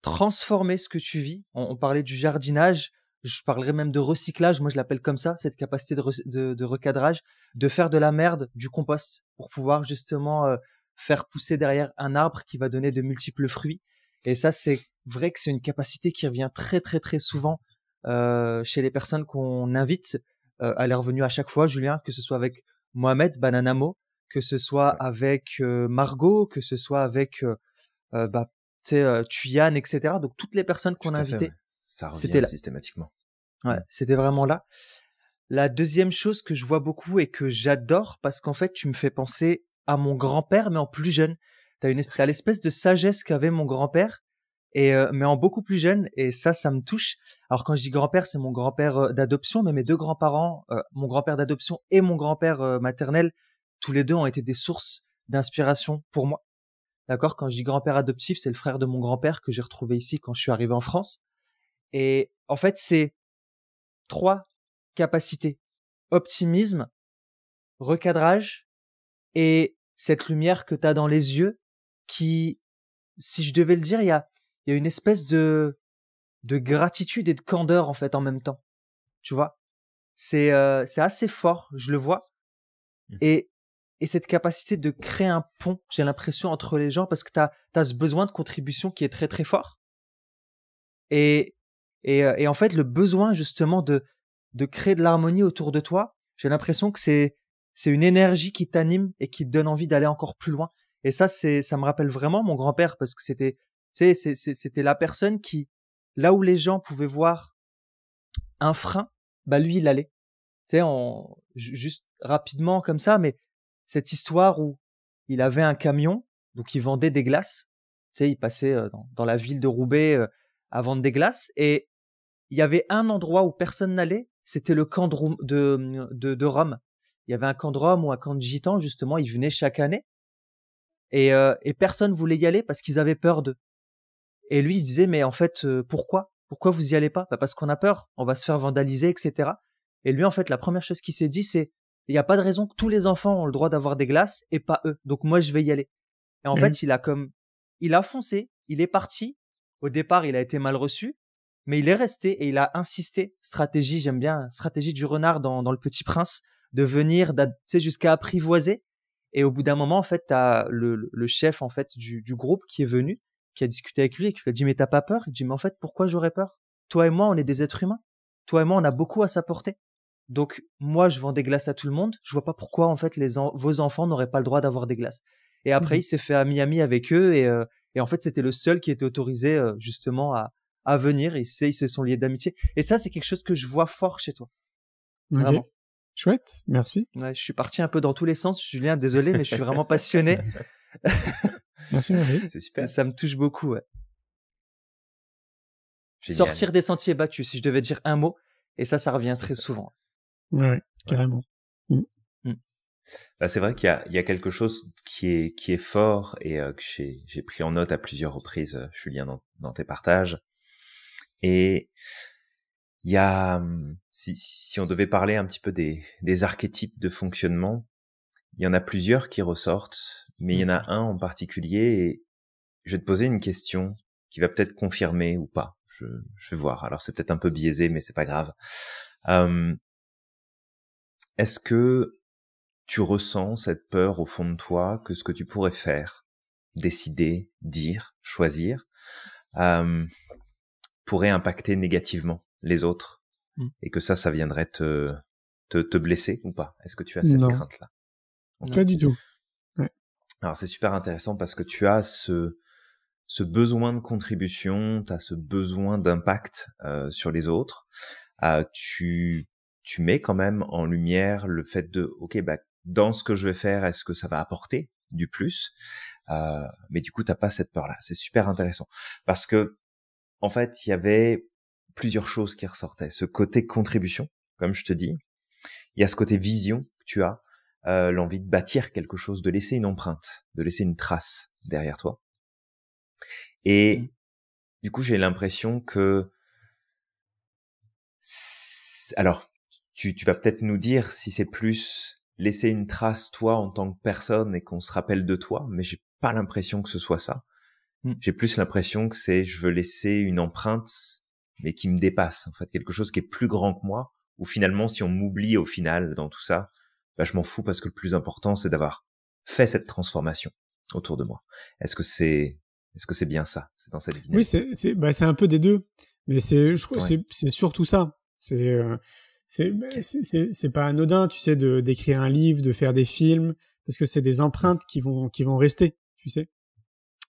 transformer ce que tu vis. On, parlait du jardinage, je parlerai même de recyclage, moi je l'appelle comme ça, cette capacité de, recadrage, de faire de la merde du compost pour pouvoir justement euh, faire pousser derrière un arbre qui va donner de multiples fruits. Et ça, c'est vrai que c'est une capacité qui revient très très très souvent euh, chez les personnes qu'on invite. à euh, elle est à chaque fois, Julien, que ce soit avec Mohamed Bananamo, que ce soit avec Margot, que ce soit avec bah, tu bah, etc. Donc toutes les personnes qu'on a invitées. Ça c'était là. systématiquement. Ouais, mmh. c'était vraiment là. La deuxième chose que je vois beaucoup et que j'adore, parce qu'en fait, tu me fais penser à mon grand-père, mais en plus jeune. Tu as, une... As l'espèce de sagesse qu'avait mon grand-père, et mais en beaucoup plus jeune, et ça, ça me touche. Alors quand je dis grand-père, c'est mon grand-père d'adoption, mais mes deux grands-parents, mon grand-père d'adoption et mon grand-père maternel, tous les deux ont été des sources d'inspiration pour moi. D'accord Quand je dis grand-père adoptif, c'est le frère de mon grand-père que j'ai retrouvé ici quand je suis arrivé en France. Et en fait, c'est trois capacités. Optimisme, recadrage et cette lumière que tu as dans les yeux qui, si je devais le dire, il y a, y a une espèce de, de gratitude et de candeur en fait en même temps. Tu vois C'est euh, assez fort, je le vois. Mmh. Et et cette capacité de créer un pont, j'ai l'impression, entre les gens, parce que tu as, ce besoin de contribution qui est très très fort. Et, et, euh, et en fait, le besoin justement de, de créer de l'harmonie autour de toi, j'ai l'impression que c'est c'est une énergie qui t'anime et qui te donne envie d'aller encore plus loin. Et ça, c'est ça me rappelle vraiment mon grand-père, parce que c'était c'était la personne qui, là où les gens pouvaient voir un frein, bah lui, il allait. Tu sais, juste rapidement comme ça, mais cette histoire où il avait un camion, donc il vendait des glaces. Tu sais, il passait dans, la ville de Roubaix à vendre des glaces. Et il y avait un endroit où personne n'allait, c'était le camp de, mmh, de, de, Rome. Il y avait un camp de Rome ou un camp de Gitans, justement, ils venaient chaque année. Et, et personne voulait y aller parce qu'ils avaient peur d'eux. Et lui, il se disait, mais en fait, pourquoi Pourquoi vous y allez pas bah, Parce qu'on a peur, on va se faire vandaliser, etc. Et lui, en fait, la première chose qu'il s'est dit, c'est, il n'y a pas de raison que tous les enfants ont le droit d'avoir des glaces et pas eux. Donc moi, je vais y aller. Et en fait, il a comme, il a foncé, il est parti. Au départ, il a été mal reçu, mais il est resté et il a insisté. Stratégie, j'aime bien, stratégie du renard dans, Le Petit Prince, de venir, jusqu'à apprivoiser. Et au bout d'un moment, en fait, t'as le, chef en fait du, du groupe qui est venu, qui a discuté avec lui et qui lui a dit mais t'as pas peur Il dit mais en fait pourquoi j'aurais peur Toi et moi, on est des êtres humains. Toi et moi, on a beaucoup à s'apporter. Donc moi, je vends des glaces à tout le monde. Je vois pas pourquoi en fait les vos enfants n'auraient pas le droit d'avoir des glaces. Et mmh après, il s'est fait à Miami avec eux et, euh, et en fait, c'était le seul qui était autorisé euh, justement à, à venir. Et ils se sont liés d'amitié. Et ça, c'est quelque chose que je vois fort chez toi. Chouette, merci. je suis parti un peu dans tous les sens, Julien. Désolé, mais je suis vraiment passionné. merci, C'est Ça me touche beaucoup. Sortir des sentiers battus, si je devais dire un mot, et ça, ça revient très souvent. Ouais, carrément. Mm. Mm. Mm. Bah, c'est vrai qu'il y, a, quelque chose qui est, qui est fort et euh, que j'ai pris en note à plusieurs reprises, euh, Julien, dans, dans tes partages. Et il y a, si, si, on devait parler un petit peu des, des archétypes de fonctionnement, il y en a plusieurs qui ressortent, mais il y en a un en particulier et je vais te poser une question qui va peut-être confirmer ou pas. Je, je vais voir. Alors c'est peut-être un peu biaisé, mais c'est pas grave. Hum, est-ce que tu ressens cette peur au fond de toi que ce que tu pourrais faire, décider, dire, choisir, euh, pourrait impacter négativement les autres mm. et que ça, ça viendrait te, te, te blesser ou pas Est-ce que tu as cette crainte-là Pas du tout. Alors c'est super intéressant parce que tu as ce, ce besoin de contribution, tu as ce besoin d'impact euh, sur les autres. Euh, tu tu mets quand même en lumière le fait de, ok, bah, dans ce que je vais faire, est-ce que ça va apporter du plus euh, Mais du coup, t'as pas cette peur-là. C'est super intéressant parce que, en fait, il y avait plusieurs choses qui ressortaient. Ce côté contribution, comme je te dis, il y a ce côté vision que tu as, euh, l'envie de bâtir quelque chose, de laisser une empreinte, de laisser une trace derrière toi. Et mmh. du coup, j'ai l'impression que alors tu, vas peut-être nous dire si c'est plus laisser une trace toi en tant que personne et qu'on se rappelle de toi, mais j'ai pas l'impression que ce soit ça. Hmm. J'ai plus l'impression que c'est je veux laisser une empreinte, mais qui me dépasse, en fait, quelque chose qui est plus grand que moi, ou finalement, si on m'oublie au final dans tout ça, bah, je m'en fous parce que le plus important, c'est d'avoir fait cette transformation autour de moi. Est-ce que c'est, est-ce que c'est bien ça? C'est dans cette dynamique. Oui, c'est, c'est, bah, c'est un peu des deux, mais c'est, je crois, c'est, c'est surtout ça. C'est, euh, c'est pas anodin, tu sais, de d'écrire un livre, de faire des films, parce que c'est des empreintes qui vont, qui vont rester, tu sais.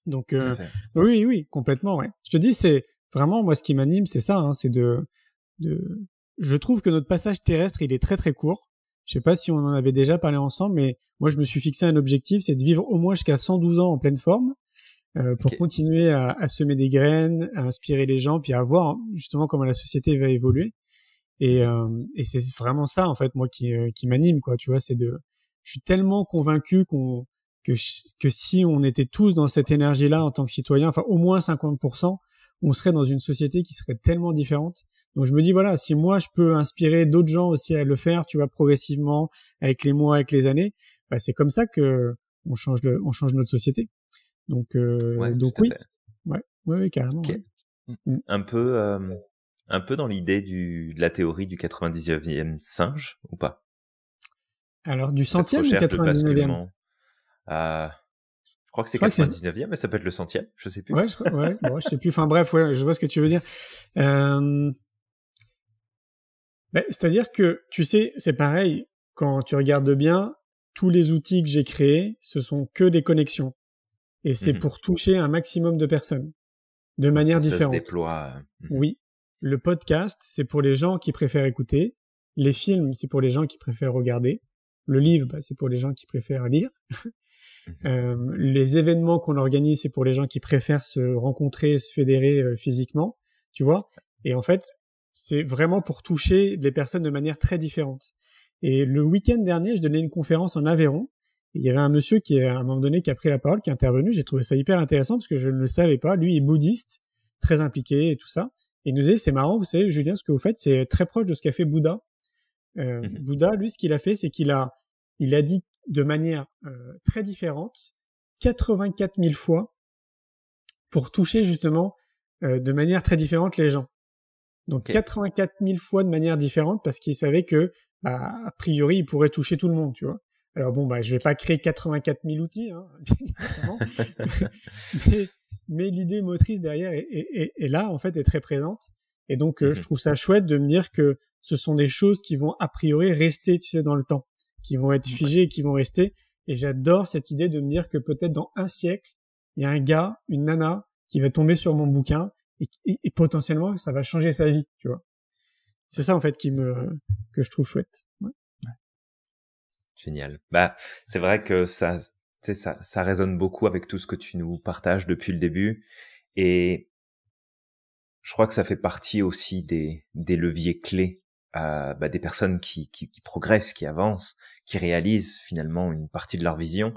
Donc, euh, oui, oui, complètement, ouais. Je te dis, c'est vraiment, moi, ce qui m'anime, c'est ça, hein, c'est de, Je trouve que notre passage terrestre, il est très, très court. Je sais pas si on en avait déjà parlé ensemble, mais moi, je me suis fixé un objectif, c'est de vivre au moins jusqu'à 112 ans en pleine forme. Euh, pour continuer à, semer des graines, à inspirer les gens, puis à voir hein, justement comment la société va évoluer. Et, euh, et c'est vraiment ça en fait moi qui, euh, qui m'anime quoi. Tu vois, c'est de, je suis tellement convaincu qu'on que, que si on était tous dans cette énergie-là en tant que citoyen, enfin au moins 50%, on serait dans une société qui serait tellement différente. Donc je me dis voilà, si moi je peux inspirer d'autres gens aussi à le faire, tu vois, progressivement, avec les mois, avec les années, bah, c'est comme ça que on change le, on change notre société. Donc euh, donc oui, ouais, ouais, carrément. Mmh. Mmh. Un peu un peu dans l'idée de la théorie du 99e singe ou pas Alors du centième ou 99e ah, Je crois que c'est 99e, mais ça peut être le centième, je sais plus. Ouais, je, ne sais plus. Enfin bref, je vois ce que tu veux dire. Euh, ben, c'est-à-dire que, tu sais, c'est pareil, quand tu regardes bien, tous les outils que j'ai créés, ce sont que des connexions. Et c'est mmh pour toucher un maximum de personnes, de manière différente. Se déploie. Euh, mmh oui, le podcast, c'est pour les gens qui préfèrent écouter. Les films, c'est pour les gens qui préfèrent regarder. Le livre, bah, c'est pour les gens qui préfèrent lire. Mhm. Euh, les événements qu'on organise, c'est pour les gens qui préfèrent se rencontrer, se fédérer euh, physiquement, tu vois. Et en fait, c'est vraiment pour toucher les personnes de manière très différente. Et le week-end dernier, je donnais une conférence en Aveyron. il y avait un monsieur qui, à un moment donné, qui a pris la parole, qui est intervenu. J'ai trouvé ça hyper intéressant parce que je ne le savais pas. Lui est bouddhiste, très impliqué et tout ça. Et il nous disait, c'est marrant, vous savez, Julien, ce que vous faites, c'est très proche de ce qu'a fait Bouddha. Euh, mmh Bouddha, lui, ce qu'il a fait, c'est qu'il a, il a dit de manière euh, très différente 84 000 fois pour toucher justement euh, de manière très différente les gens. Donc 84 000 fois de manière différente parce qu'il savait que, bah, a priori, il pourrait toucher tout le monde, tu vois. Alors bon, bah, je vais pas créer 84 000 outils, hein, mais, mais l'idée motrice derrière est, là, en fait, est très présente. Et donc, euh, je mhm. trouve ça chouette de me dire que ce sont des choses qui vont a priori rester, tu sais, dans le temps, qui vont être figées et qui vont rester. Et j'adore cette idée de me dire que peut-être dans un siècle, il y a un gars, une nana, qui va tomber sur mon bouquin et, potentiellement, ça va changer sa vie, tu vois. C'est ça, en fait, qui me, que je trouve chouette. Génial. Bah, c'est vrai que ça, ça, ça résonne beaucoup avec tout ce que tu nous partages depuis le début. Et je crois que ça fait partie aussi des, leviers clés à euh, bah, des personnes qui, progressent, qui avancent, qui réalisent finalement une partie de leur vision.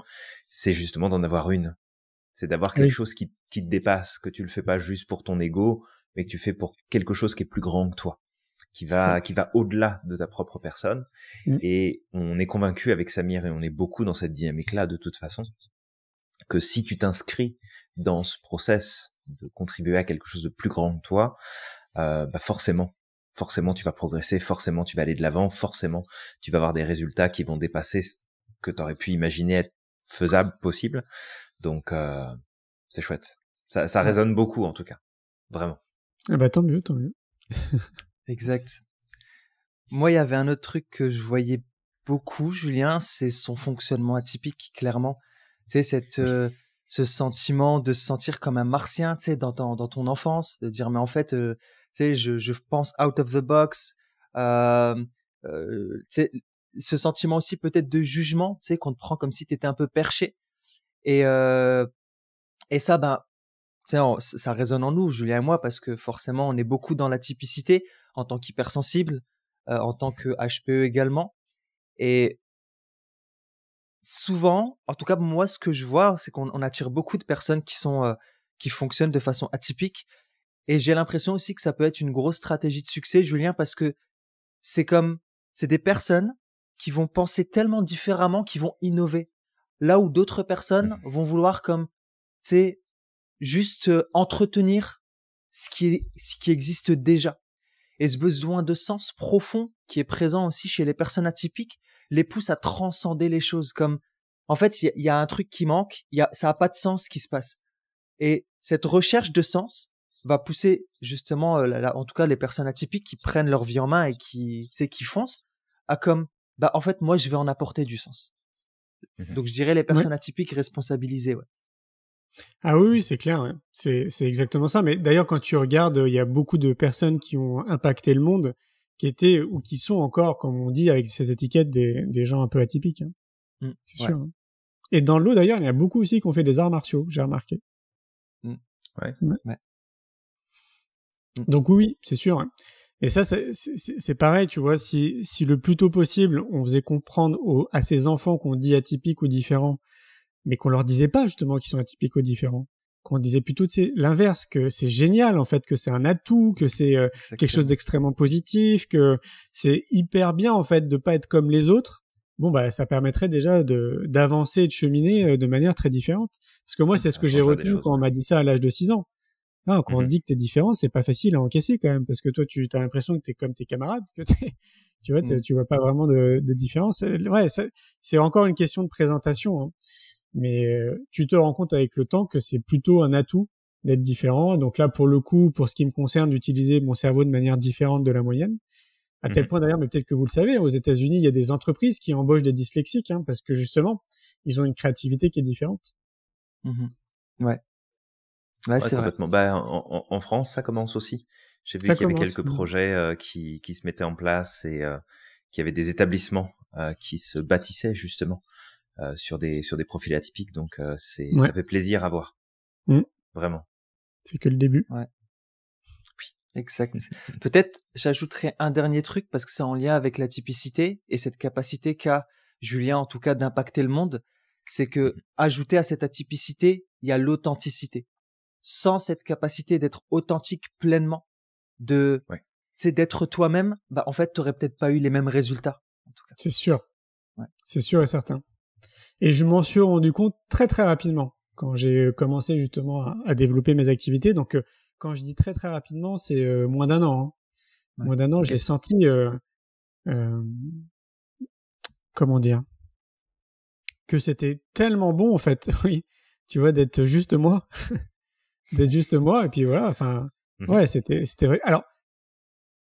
C'est justement d'en avoir une. C'est d'avoir quelque chose qui, qui te dépasse, que tu le fais pas juste pour ton ego, mais que tu fais pour quelque chose qui est plus grand que toi qui va qui va au-delà de ta propre personne. Mm. Et on est convaincu avec Samir et on est beaucoup dans cette dynamique-là de toute façon que si tu t'inscris dans ce process de contribuer à quelque chose de plus grand que toi, euh, bah forcément, forcément tu vas progresser, forcément tu vas aller de l'avant, forcément tu vas avoir des résultats qui vont dépasser ce que tu aurais pu imaginer être faisable, possible. Donc euh, c'est chouette. Ça, ça résonne beaucoup en tout cas, vraiment. eh bah tant mieux, tant mieux. Exact. Moi, il y avait un autre truc que je voyais beaucoup, Julien, c'est son fonctionnement atypique, clairement. Tu sais, cette, euh, ce sentiment de se sentir comme un martien, tu sais, dans, ton, enfance, de dire, mais en fait, euh, tu sais, je, pense out of the box. Euh, ce sentiment aussi peut-être de jugement, tu sais, qu'on te prend comme si tu étais un peu perché. Et, et ça, ben, ça résonne en nous, Julien et moi, parce que forcément, on est beaucoup dans l'atypicité en tant qu'hypersensible, euh, en tant que HPE également. Et souvent, en tout cas, moi, ce que je vois, c'est qu'on attire beaucoup de personnes qui sont, euh, qui fonctionnent de façon atypique. Et j'ai l'impression aussi que ça peut être une grosse stratégie de succès, Julien, parce que c'est comme, c'est des personnes qui vont penser tellement différemment, qui vont innover. Là où d'autres personnes mmh vont vouloir comme, tu sais, juste euh, entretenir ce qui, ce qui existe déjà. Et ce besoin de sens profond qui est présent aussi chez les personnes atypiques les pousse à transcender les choses comme en fait il y, a un truc qui manque, y a, ça n'a pas de sens qui se passe. Et cette recherche de sens va pousser justement, euh, en tout cas les personnes atypiques qui prennent leur vie en main et qui, qui foncent, à comme bah en fait moi je vais en apporter du sens. Mmh Donc je dirais les personnes atypiques responsabilisées. Ouais. Ah oui, c'est clair, c'est exactement ça. Mais d'ailleurs, quand tu regardes, il y a beaucoup de personnes qui ont impacté le monde, qui étaient ou qui sont encore, comme on dit avec ces étiquettes, des, des gens un peu atypiques. Hein. Mmh, c'est sûr. Hein. Et dans l'eau, d'ailleurs, il y a beaucoup aussi qui ont fait des arts martiaux, j'ai remarqué. Mmh, mmh. Donc oui, c'est sûr. Hein. Et ça, c'est pareil, tu vois, si, si le plus tôt possible, on faisait comprendre à ces enfants qu'on dit atypiques ou différents mais qu'on leur disait pas justement qu'ils sont atypiques ou différents. Qu'on disait plutôt l'inverse, que c'est génial en fait, que c'est un atout, que c'est euh, quelque chose d'extrêmement positif, que c'est hyper bien en fait de pas être comme les autres. Bon bah ça permettrait déjà de d'avancer et de cheminer euh, de manière très différente. Parce que moi mmh, c'est ce bah, que j'ai retenu quand on m'a dit ça à l'âge de 6 ans. quand on mmh dit que t'es différent, c'est pas facile à encaisser quand même, parce que toi tu as l'impression que t'es comme tes camarades, que tu vois, mmh. tu vois pas vraiment de, de différence. Ouais, c'est encore une question de présentation. Hein mais euh, tu te rends compte avec le temps que c'est plutôt un atout d'être différent. Donc là, pour le coup, pour ce qui me concerne, d'utiliser mon cerveau de manière différente de la moyenne. À tel mmh point d'ailleurs, mais peut-être que vous le savez, aux États-Unis, il y a des entreprises qui embauchent des dyslexiques, hein, parce que justement, ils ont une créativité qui est différente. Mmh ouais. Ouais, c'est bah, en, France, ça commence aussi. J'ai vu qu'il y avait quelques mmh. projets euh, qui, qui se mettaient en place et euh, qu'il y avait des établissements euh, qui se bâtissaient justement euh, sur des sur des profils atypiques. Donc euh, c'est ça fait plaisir à voir. Mm. Vraiment. C'est que le début. Oui, Exact. Peut-être j'ajouterai un dernier truc parce que c'est en lien avec l'atypicité et cette capacité qu'a Julien en tout cas d'impacter le monde, c'est que mm-hmm. ajouté à cette atypicité, il y a l'authenticité. Sans cette capacité d'être authentique pleinement, de c'est d'être toi-même, bah en fait, tu peut-être pas eu les mêmes résultats C'est sûr. C'est sûr et certain. Et je m'en suis rendu compte très très rapidement quand j'ai euh, commencé justement à, développer mes activités. Donc euh, quand je dis très très rapidement, c'est euh, moins d'un an. Hein. Moins d'un an, j'ai senti. Euh, comment dire Que c'était tellement bon en fait. oui, tu vois, d'être juste moi, d'être juste moi. Et puis voilà. Enfin, mmh ouais, c'était c'était vrai. Alors,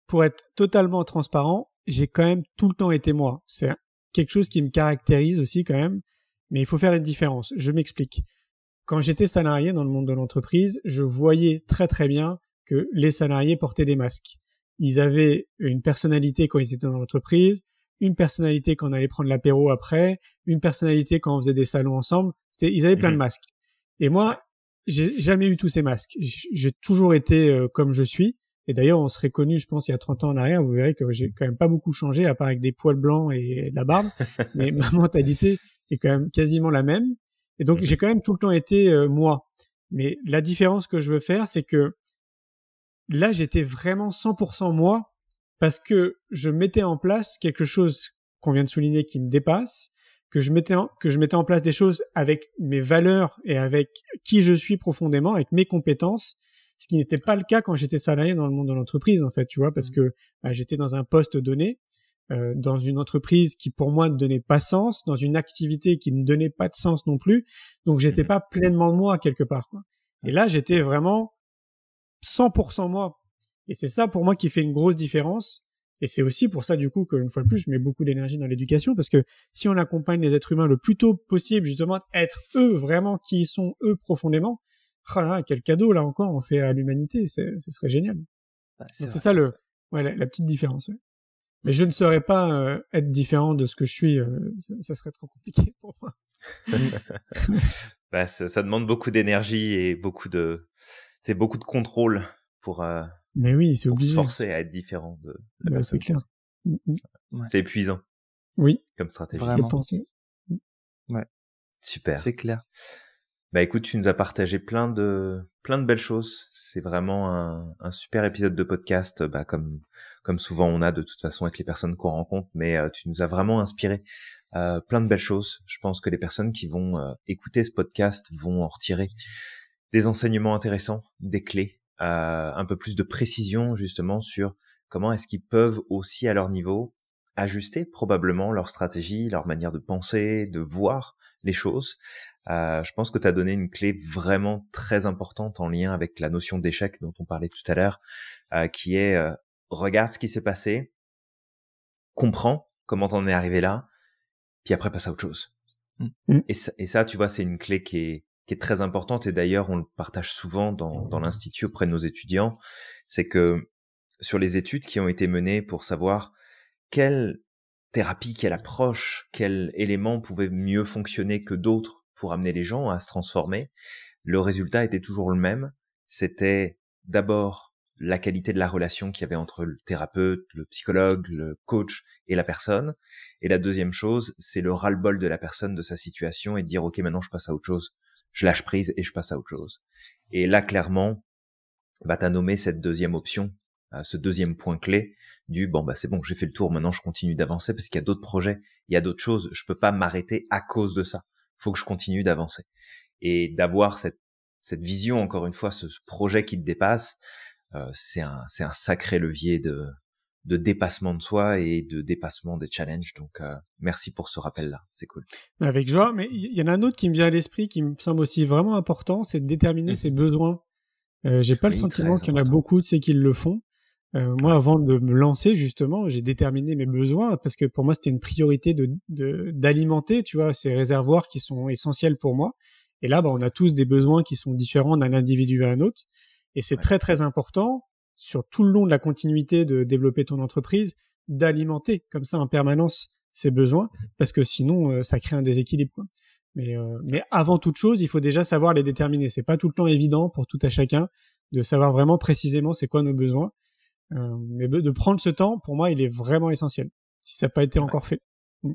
pour être totalement transparent, j'ai quand même tout le temps été moi. C'est quelque chose qui me caractérise aussi quand même. Mais il faut faire une différence. Je m'explique. Quand j'étais salarié dans le monde de l'entreprise, je voyais très très bien que les salariés portaient des masques. Ils avaient une personnalité quand ils étaient dans l'entreprise, une personnalité quand on allait prendre l'apéro après, une personnalité quand on faisait des salons ensemble. Ils avaient plein de mhm. masques. Et moi, j'ai jamais eu tous ces masques. J'ai toujours été euh, comme je suis. Et d'ailleurs, on serait connu, je pense, il y a 30 ans en arrière. Vous verrez que j'ai quand même pas beaucoup changé, à part avec des poils blancs et de la barbe. Mais ma mentalité, est quand même quasiment la même. Et donc, j'ai quand même tout le temps été euh, moi. Mais la différence que je veux faire, c'est que là, j'étais vraiment 100% moi parce que je mettais en place quelque chose qu'on vient de souligner qui me dépasse, que je mettais en, que je mettais en place des choses avec mes valeurs et avec qui je suis profondément, avec mes compétences, ce qui n'était pas le cas quand j'étais salarié dans le monde de l'entreprise en fait, tu vois, parce mmh. que bah, j'étais dans un poste donné euh, dans une entreprise qui pour moi ne donnait pas sens, dans une activité qui ne donnait pas de sens non plus. Donc j'étais mhm. pas pleinement moi quelque part. Et là j'étais vraiment 100% moi. Et c'est ça pour moi qui fait une grosse différence. Et c'est aussi pour ça, du coup, qu'une fois de plus, je mets beaucoup d'énergie dans l'éducation, parce que si on accompagne les êtres humains le plus tôt possible, justement, être eux, vraiment, qui ils sont eux profondément, oh là, quel cadeau, là encore, on fait à l'humanité, ce serait génial. Bah, c'est ça le, ouais, la, petite différence mais je ne saurais pas euh, être différent de ce que je suis. Euh, ça, serait trop compliqué pour moi. bah, ça, demande beaucoup d'énergie et beaucoup de, c'est beaucoup de contrôle pour. Euh, mais oui, c'est Forcer à être différent de. Bah, c'est clair. Mmh, mmh. C'est épuisant. Oui. Comme stratégie. Vraiment. Ouais. Super. C'est clair. Bah écoute, tu nous as partagé plein de plein de belles choses. C'est vraiment un, super épisode de podcast, euh, bah, comme comme souvent on a de toute façon avec les personnes qu'on rencontre. Mais euh, tu nous as vraiment inspiré euh, plein de belles choses. Je pense que les personnes qui vont écouter ce podcast vont en retirer des enseignements intéressants, des clés, un peu plus de précision justement sur comment est-ce qu'ils peuvent aussi à leur niveau ajuster probablement leur stratégie, leur manière de penser, de voir les choses. Euh, je pense que tu as donné une clé vraiment très importante en lien avec la notion d'échec dont on parlait tout à l'heure, euh, qui est euh, regarde ce qui s'est passé, comprends comment t'en es arrivé là, puis après passe à autre chose. Mm. Mm. Et, ça, tu vois, c'est une clé qui est, très importante et d'ailleurs on le partage souvent dans, dans l'institut auprès de nos étudiants, c'est que sur les études qui ont été menées pour savoir quel thérapie, quelle approche, quel élément pouvait mieux fonctionner que d'autres pour amener les gens à se transformer, le résultat était toujours le même. C'était d'abord la qualité de la relation qu'il y avait entre le thérapeute, le psychologue, le coach et la personne. Et la deuxième chose, c'est le ras-le-bol de la personne, de sa situation et de dire, OK, maintenant je passe à autre chose. Je lâche prise et je passe à autre chose. Et là, clairement, bah, t'as nommé cette deuxième option ce deuxième point clé du bon bah c'est bon j'ai fait le tour maintenant je continue d'avancer parce qu'il y a d'autres projets il y a d'autres choses je peux pas m'arrêter à cause de ça faut que je continue d'avancer et d'avoir cette cette vision encore une fois ce, projet qui te dépasse euh, c'est un c'est un sacré levier de de dépassement de soi et de dépassement des challenges. Donc, euh, merci pour ce rappel-là. C'est cool. Avec joie. Mais il y en a un autre qui me vient à l'esprit qui me semble aussi vraiment important, c'est de déterminer mm. ses besoins. Euh, j'ai pas le sentiment qu'il y en a beaucoup de ceux qui le font. Euh, moi, avant de me lancer, justement, j'ai déterminé mes besoins parce que pour moi, c'était une priorité de d'alimenter, tu vois, ces réservoirs qui sont essentiels pour moi. Et là, bah, on a tous des besoins qui sont différents d'un individu à un autre. Et c'est très, très important sur tout le long de la continuité de développer ton entreprise, d'alimenter comme ça en permanence ses besoins, mmh parce que sinon, euh, ça crée un déséquilibre. Quoi. Mais, euh, mais avant toute chose, il faut déjà savoir les déterminer. C'est pas tout le temps évident pour tout à chacun de savoir vraiment précisément c'est quoi nos besoins. Euh, mais de prendre ce temps, pour moi, il est vraiment essentiel. Si ça n'a pas été encore fait. Mmh.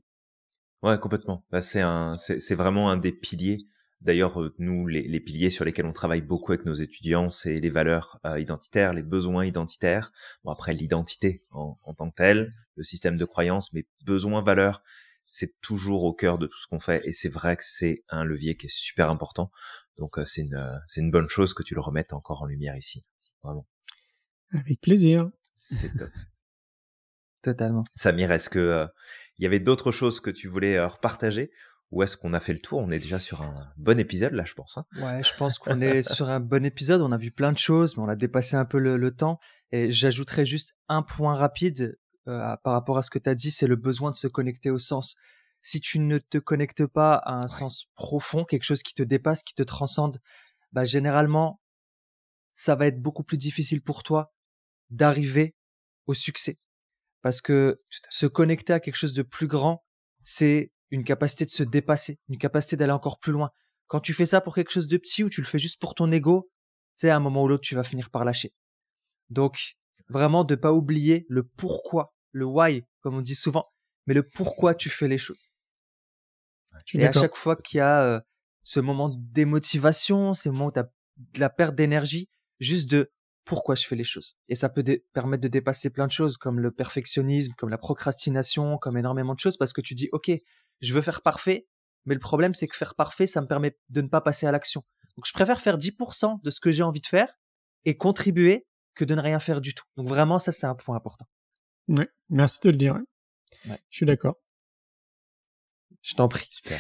Ouais, complètement. Bah, c'est un, c'est vraiment un des piliers. D'ailleurs, euh, nous, les, piliers sur lesquels on travaille beaucoup avec nos étudiants, c'est les valeurs euh, identitaires, les besoins identitaires. Bon, après, l'identité en, tant que telle, le système de croyance, mais besoins, valeurs, c'est toujours au cœur de tout ce qu'on fait. Et c'est vrai que c'est un levier qui est super important. Donc, c'est une, une bonne chose que tu le remettes encore en lumière ici. Vraiment. Avec plaisir. C'est top. Totalement. Samir, est-ce que euh, il y avait d'autres choses que tu voulais euh, repartager ou est-ce qu'on a fait le tour On est déjà sur un bon épisode là, je pense. Hein ouais, je pense qu'on est sur un bon épisode. On a vu plein de choses, mais on a dépassé un peu le, temps. Et j'ajouterais juste un point rapide euh, par rapport à ce que tu as dit, c'est le besoin de se connecter au sens. Si tu ne te connectes pas à un sens profond, quelque chose qui te dépasse, qui te transcende, bah généralement, ça va être beaucoup plus difficile pour toi d'arriver au succès. Parce que se connecter à quelque chose de plus grand, c'est une capacité de se dépasser, une capacité d'aller encore plus loin. Quand tu fais ça pour quelque chose de petit ou tu le fais juste pour ton ego, c'est à un moment ou l'autre, tu vas finir par lâcher. Donc, vraiment, de pas oublier le pourquoi, le why, comme on dit souvent, mais le pourquoi tu fais les choses. Et à chaque fois qu'il y a euh, ce moment de démotivation, ce moment où tu as de la perte d'énergie, juste de pourquoi je fais les choses. Et ça peut permettre de dépasser plein de choses comme le perfectionnisme, comme la procrastination, comme énormément de choses parce que tu dis OK, je veux faire parfait, mais le problème c'est que faire parfait, ça me permet de ne pas passer à l'action. Donc je préfère faire 10% de ce que j'ai envie de faire et contribuer que de ne rien faire du tout. Donc vraiment ça c'est un point important. Oui, merci de le dire. Je suis d'accord. Je t'en prie. Super.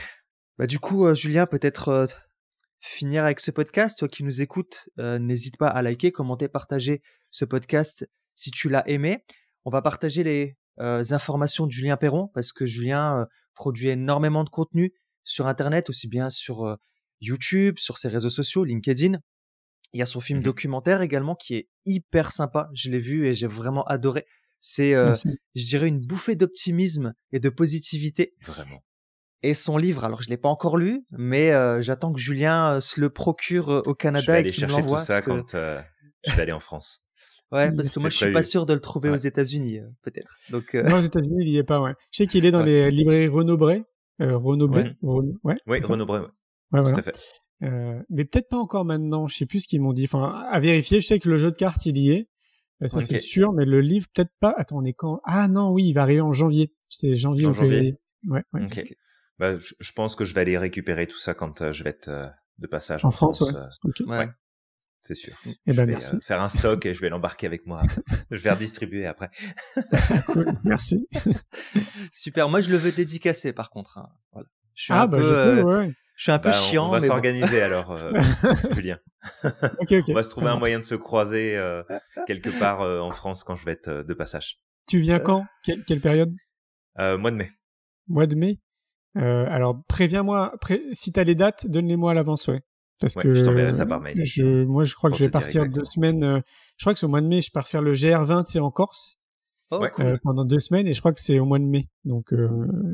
Bah du coup, euh, Julien, peut-être euh, finir avec ce podcast. Toi qui nous écoutes, euh, n'hésite pas à liker, commenter, partager ce podcast si tu l'as aimé. On va partager les euh, informations de Julien Perron parce que Julien euh, produit énormément de contenu sur Internet, aussi bien sur YouTube, sur ses réseaux sociaux, LinkedIn. Il y a son film mhm. documentaire également qui est hyper sympa. Je l'ai vu et j'ai vraiment adoré. C'est, je dirais, une bouffée d'optimisme et de positivité. Vraiment et son livre. Alors, je ne l'ai pas encore lu, mais euh, j'attends que Julien euh, se le procure euh, au Canada et qu'il me l'envoie. Je vais aller chercher tout ça quand je vais aller en France. ouais, parce que moi, je ne suis pas sûr de le trouver aux États-Unis, peut-être. Donc, Non, aux États-Unis, il n'y est pas. Ouais. Je sais qu'il est dans les librairies Renaud-Bray. Renaud-Bray. Ouais, ouais Renaud-Bray. Ouais, Tout à fait. mais peut-être pas encore maintenant. Je sais plus ce qu'ils m'ont dit. Enfin, à vérifier. Je sais que le jeu de cartes il y est. Ça c'est sûr, mais le livre peut-être pas. Attends, on est quand Ah non, oui, il va arriver en janvier. C'est janvier ou février. Ouais. ouais bah, je, pense que je vais aller récupérer tout ça quand euh, je vais être euh, de passage en, France. Euh, ouais. C'est sûr. Et eh ben, merci. faire un stock et je vais l'embarquer avec moi. je vais redistribuer après. cool, merci. Super. Moi, je le veux dédicacer par contre. Je suis un peu, je, suis un peu chiant. On, va s'organiser alors, Julien. on va se trouver un moyen de se croiser quelque part en France quand je vais être de passage. Tu viens quand quelle, quelle, période Mois de mai. Mois de mai euh, alors préviens-moi, pré si t'as les dates, donne-les-moi à l'avance, ouais. Parce que je ça moi, je crois que je vais partir deux semaines. Euh, je crois que c'est au mois de mai. Je pars faire le GR20, c'est en Corse. Euh, pendant deux semaines et je crois que c'est au mois de mai donc euh,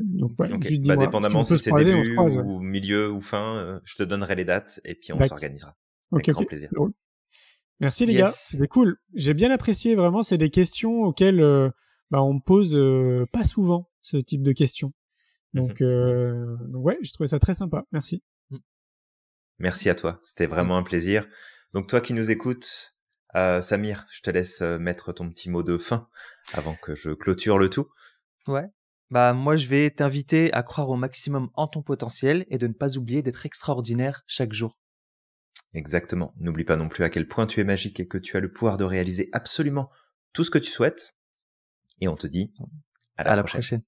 donc juste bah, dépendamment si, c'est début ou milieu ou fin je te donnerai les dates et puis on s'organisera avec grand plaisir merci les gars c'est cool j'ai bien apprécié vraiment c'est des questions auxquelles bah, on me pose pas souvent ce type de questions donc, mhm. euh, donc ouais, j'ai trouvé ça très sympa. Merci. Mm. Merci à toi. C'était vraiment un plaisir. Donc toi qui nous écoutes, euh, Samir, je te laisse euh, mettre ton petit mot de fin avant que je clôture le tout. Ouais. Bah moi je vais t'inviter à croire au maximum en ton potentiel et de ne pas oublier d'être extraordinaire chaque jour. Exactement. N'oublie pas non plus à quel point tu es magique et que tu as le pouvoir de réaliser absolument tout ce que tu souhaites. Et on te dit à La prochaine.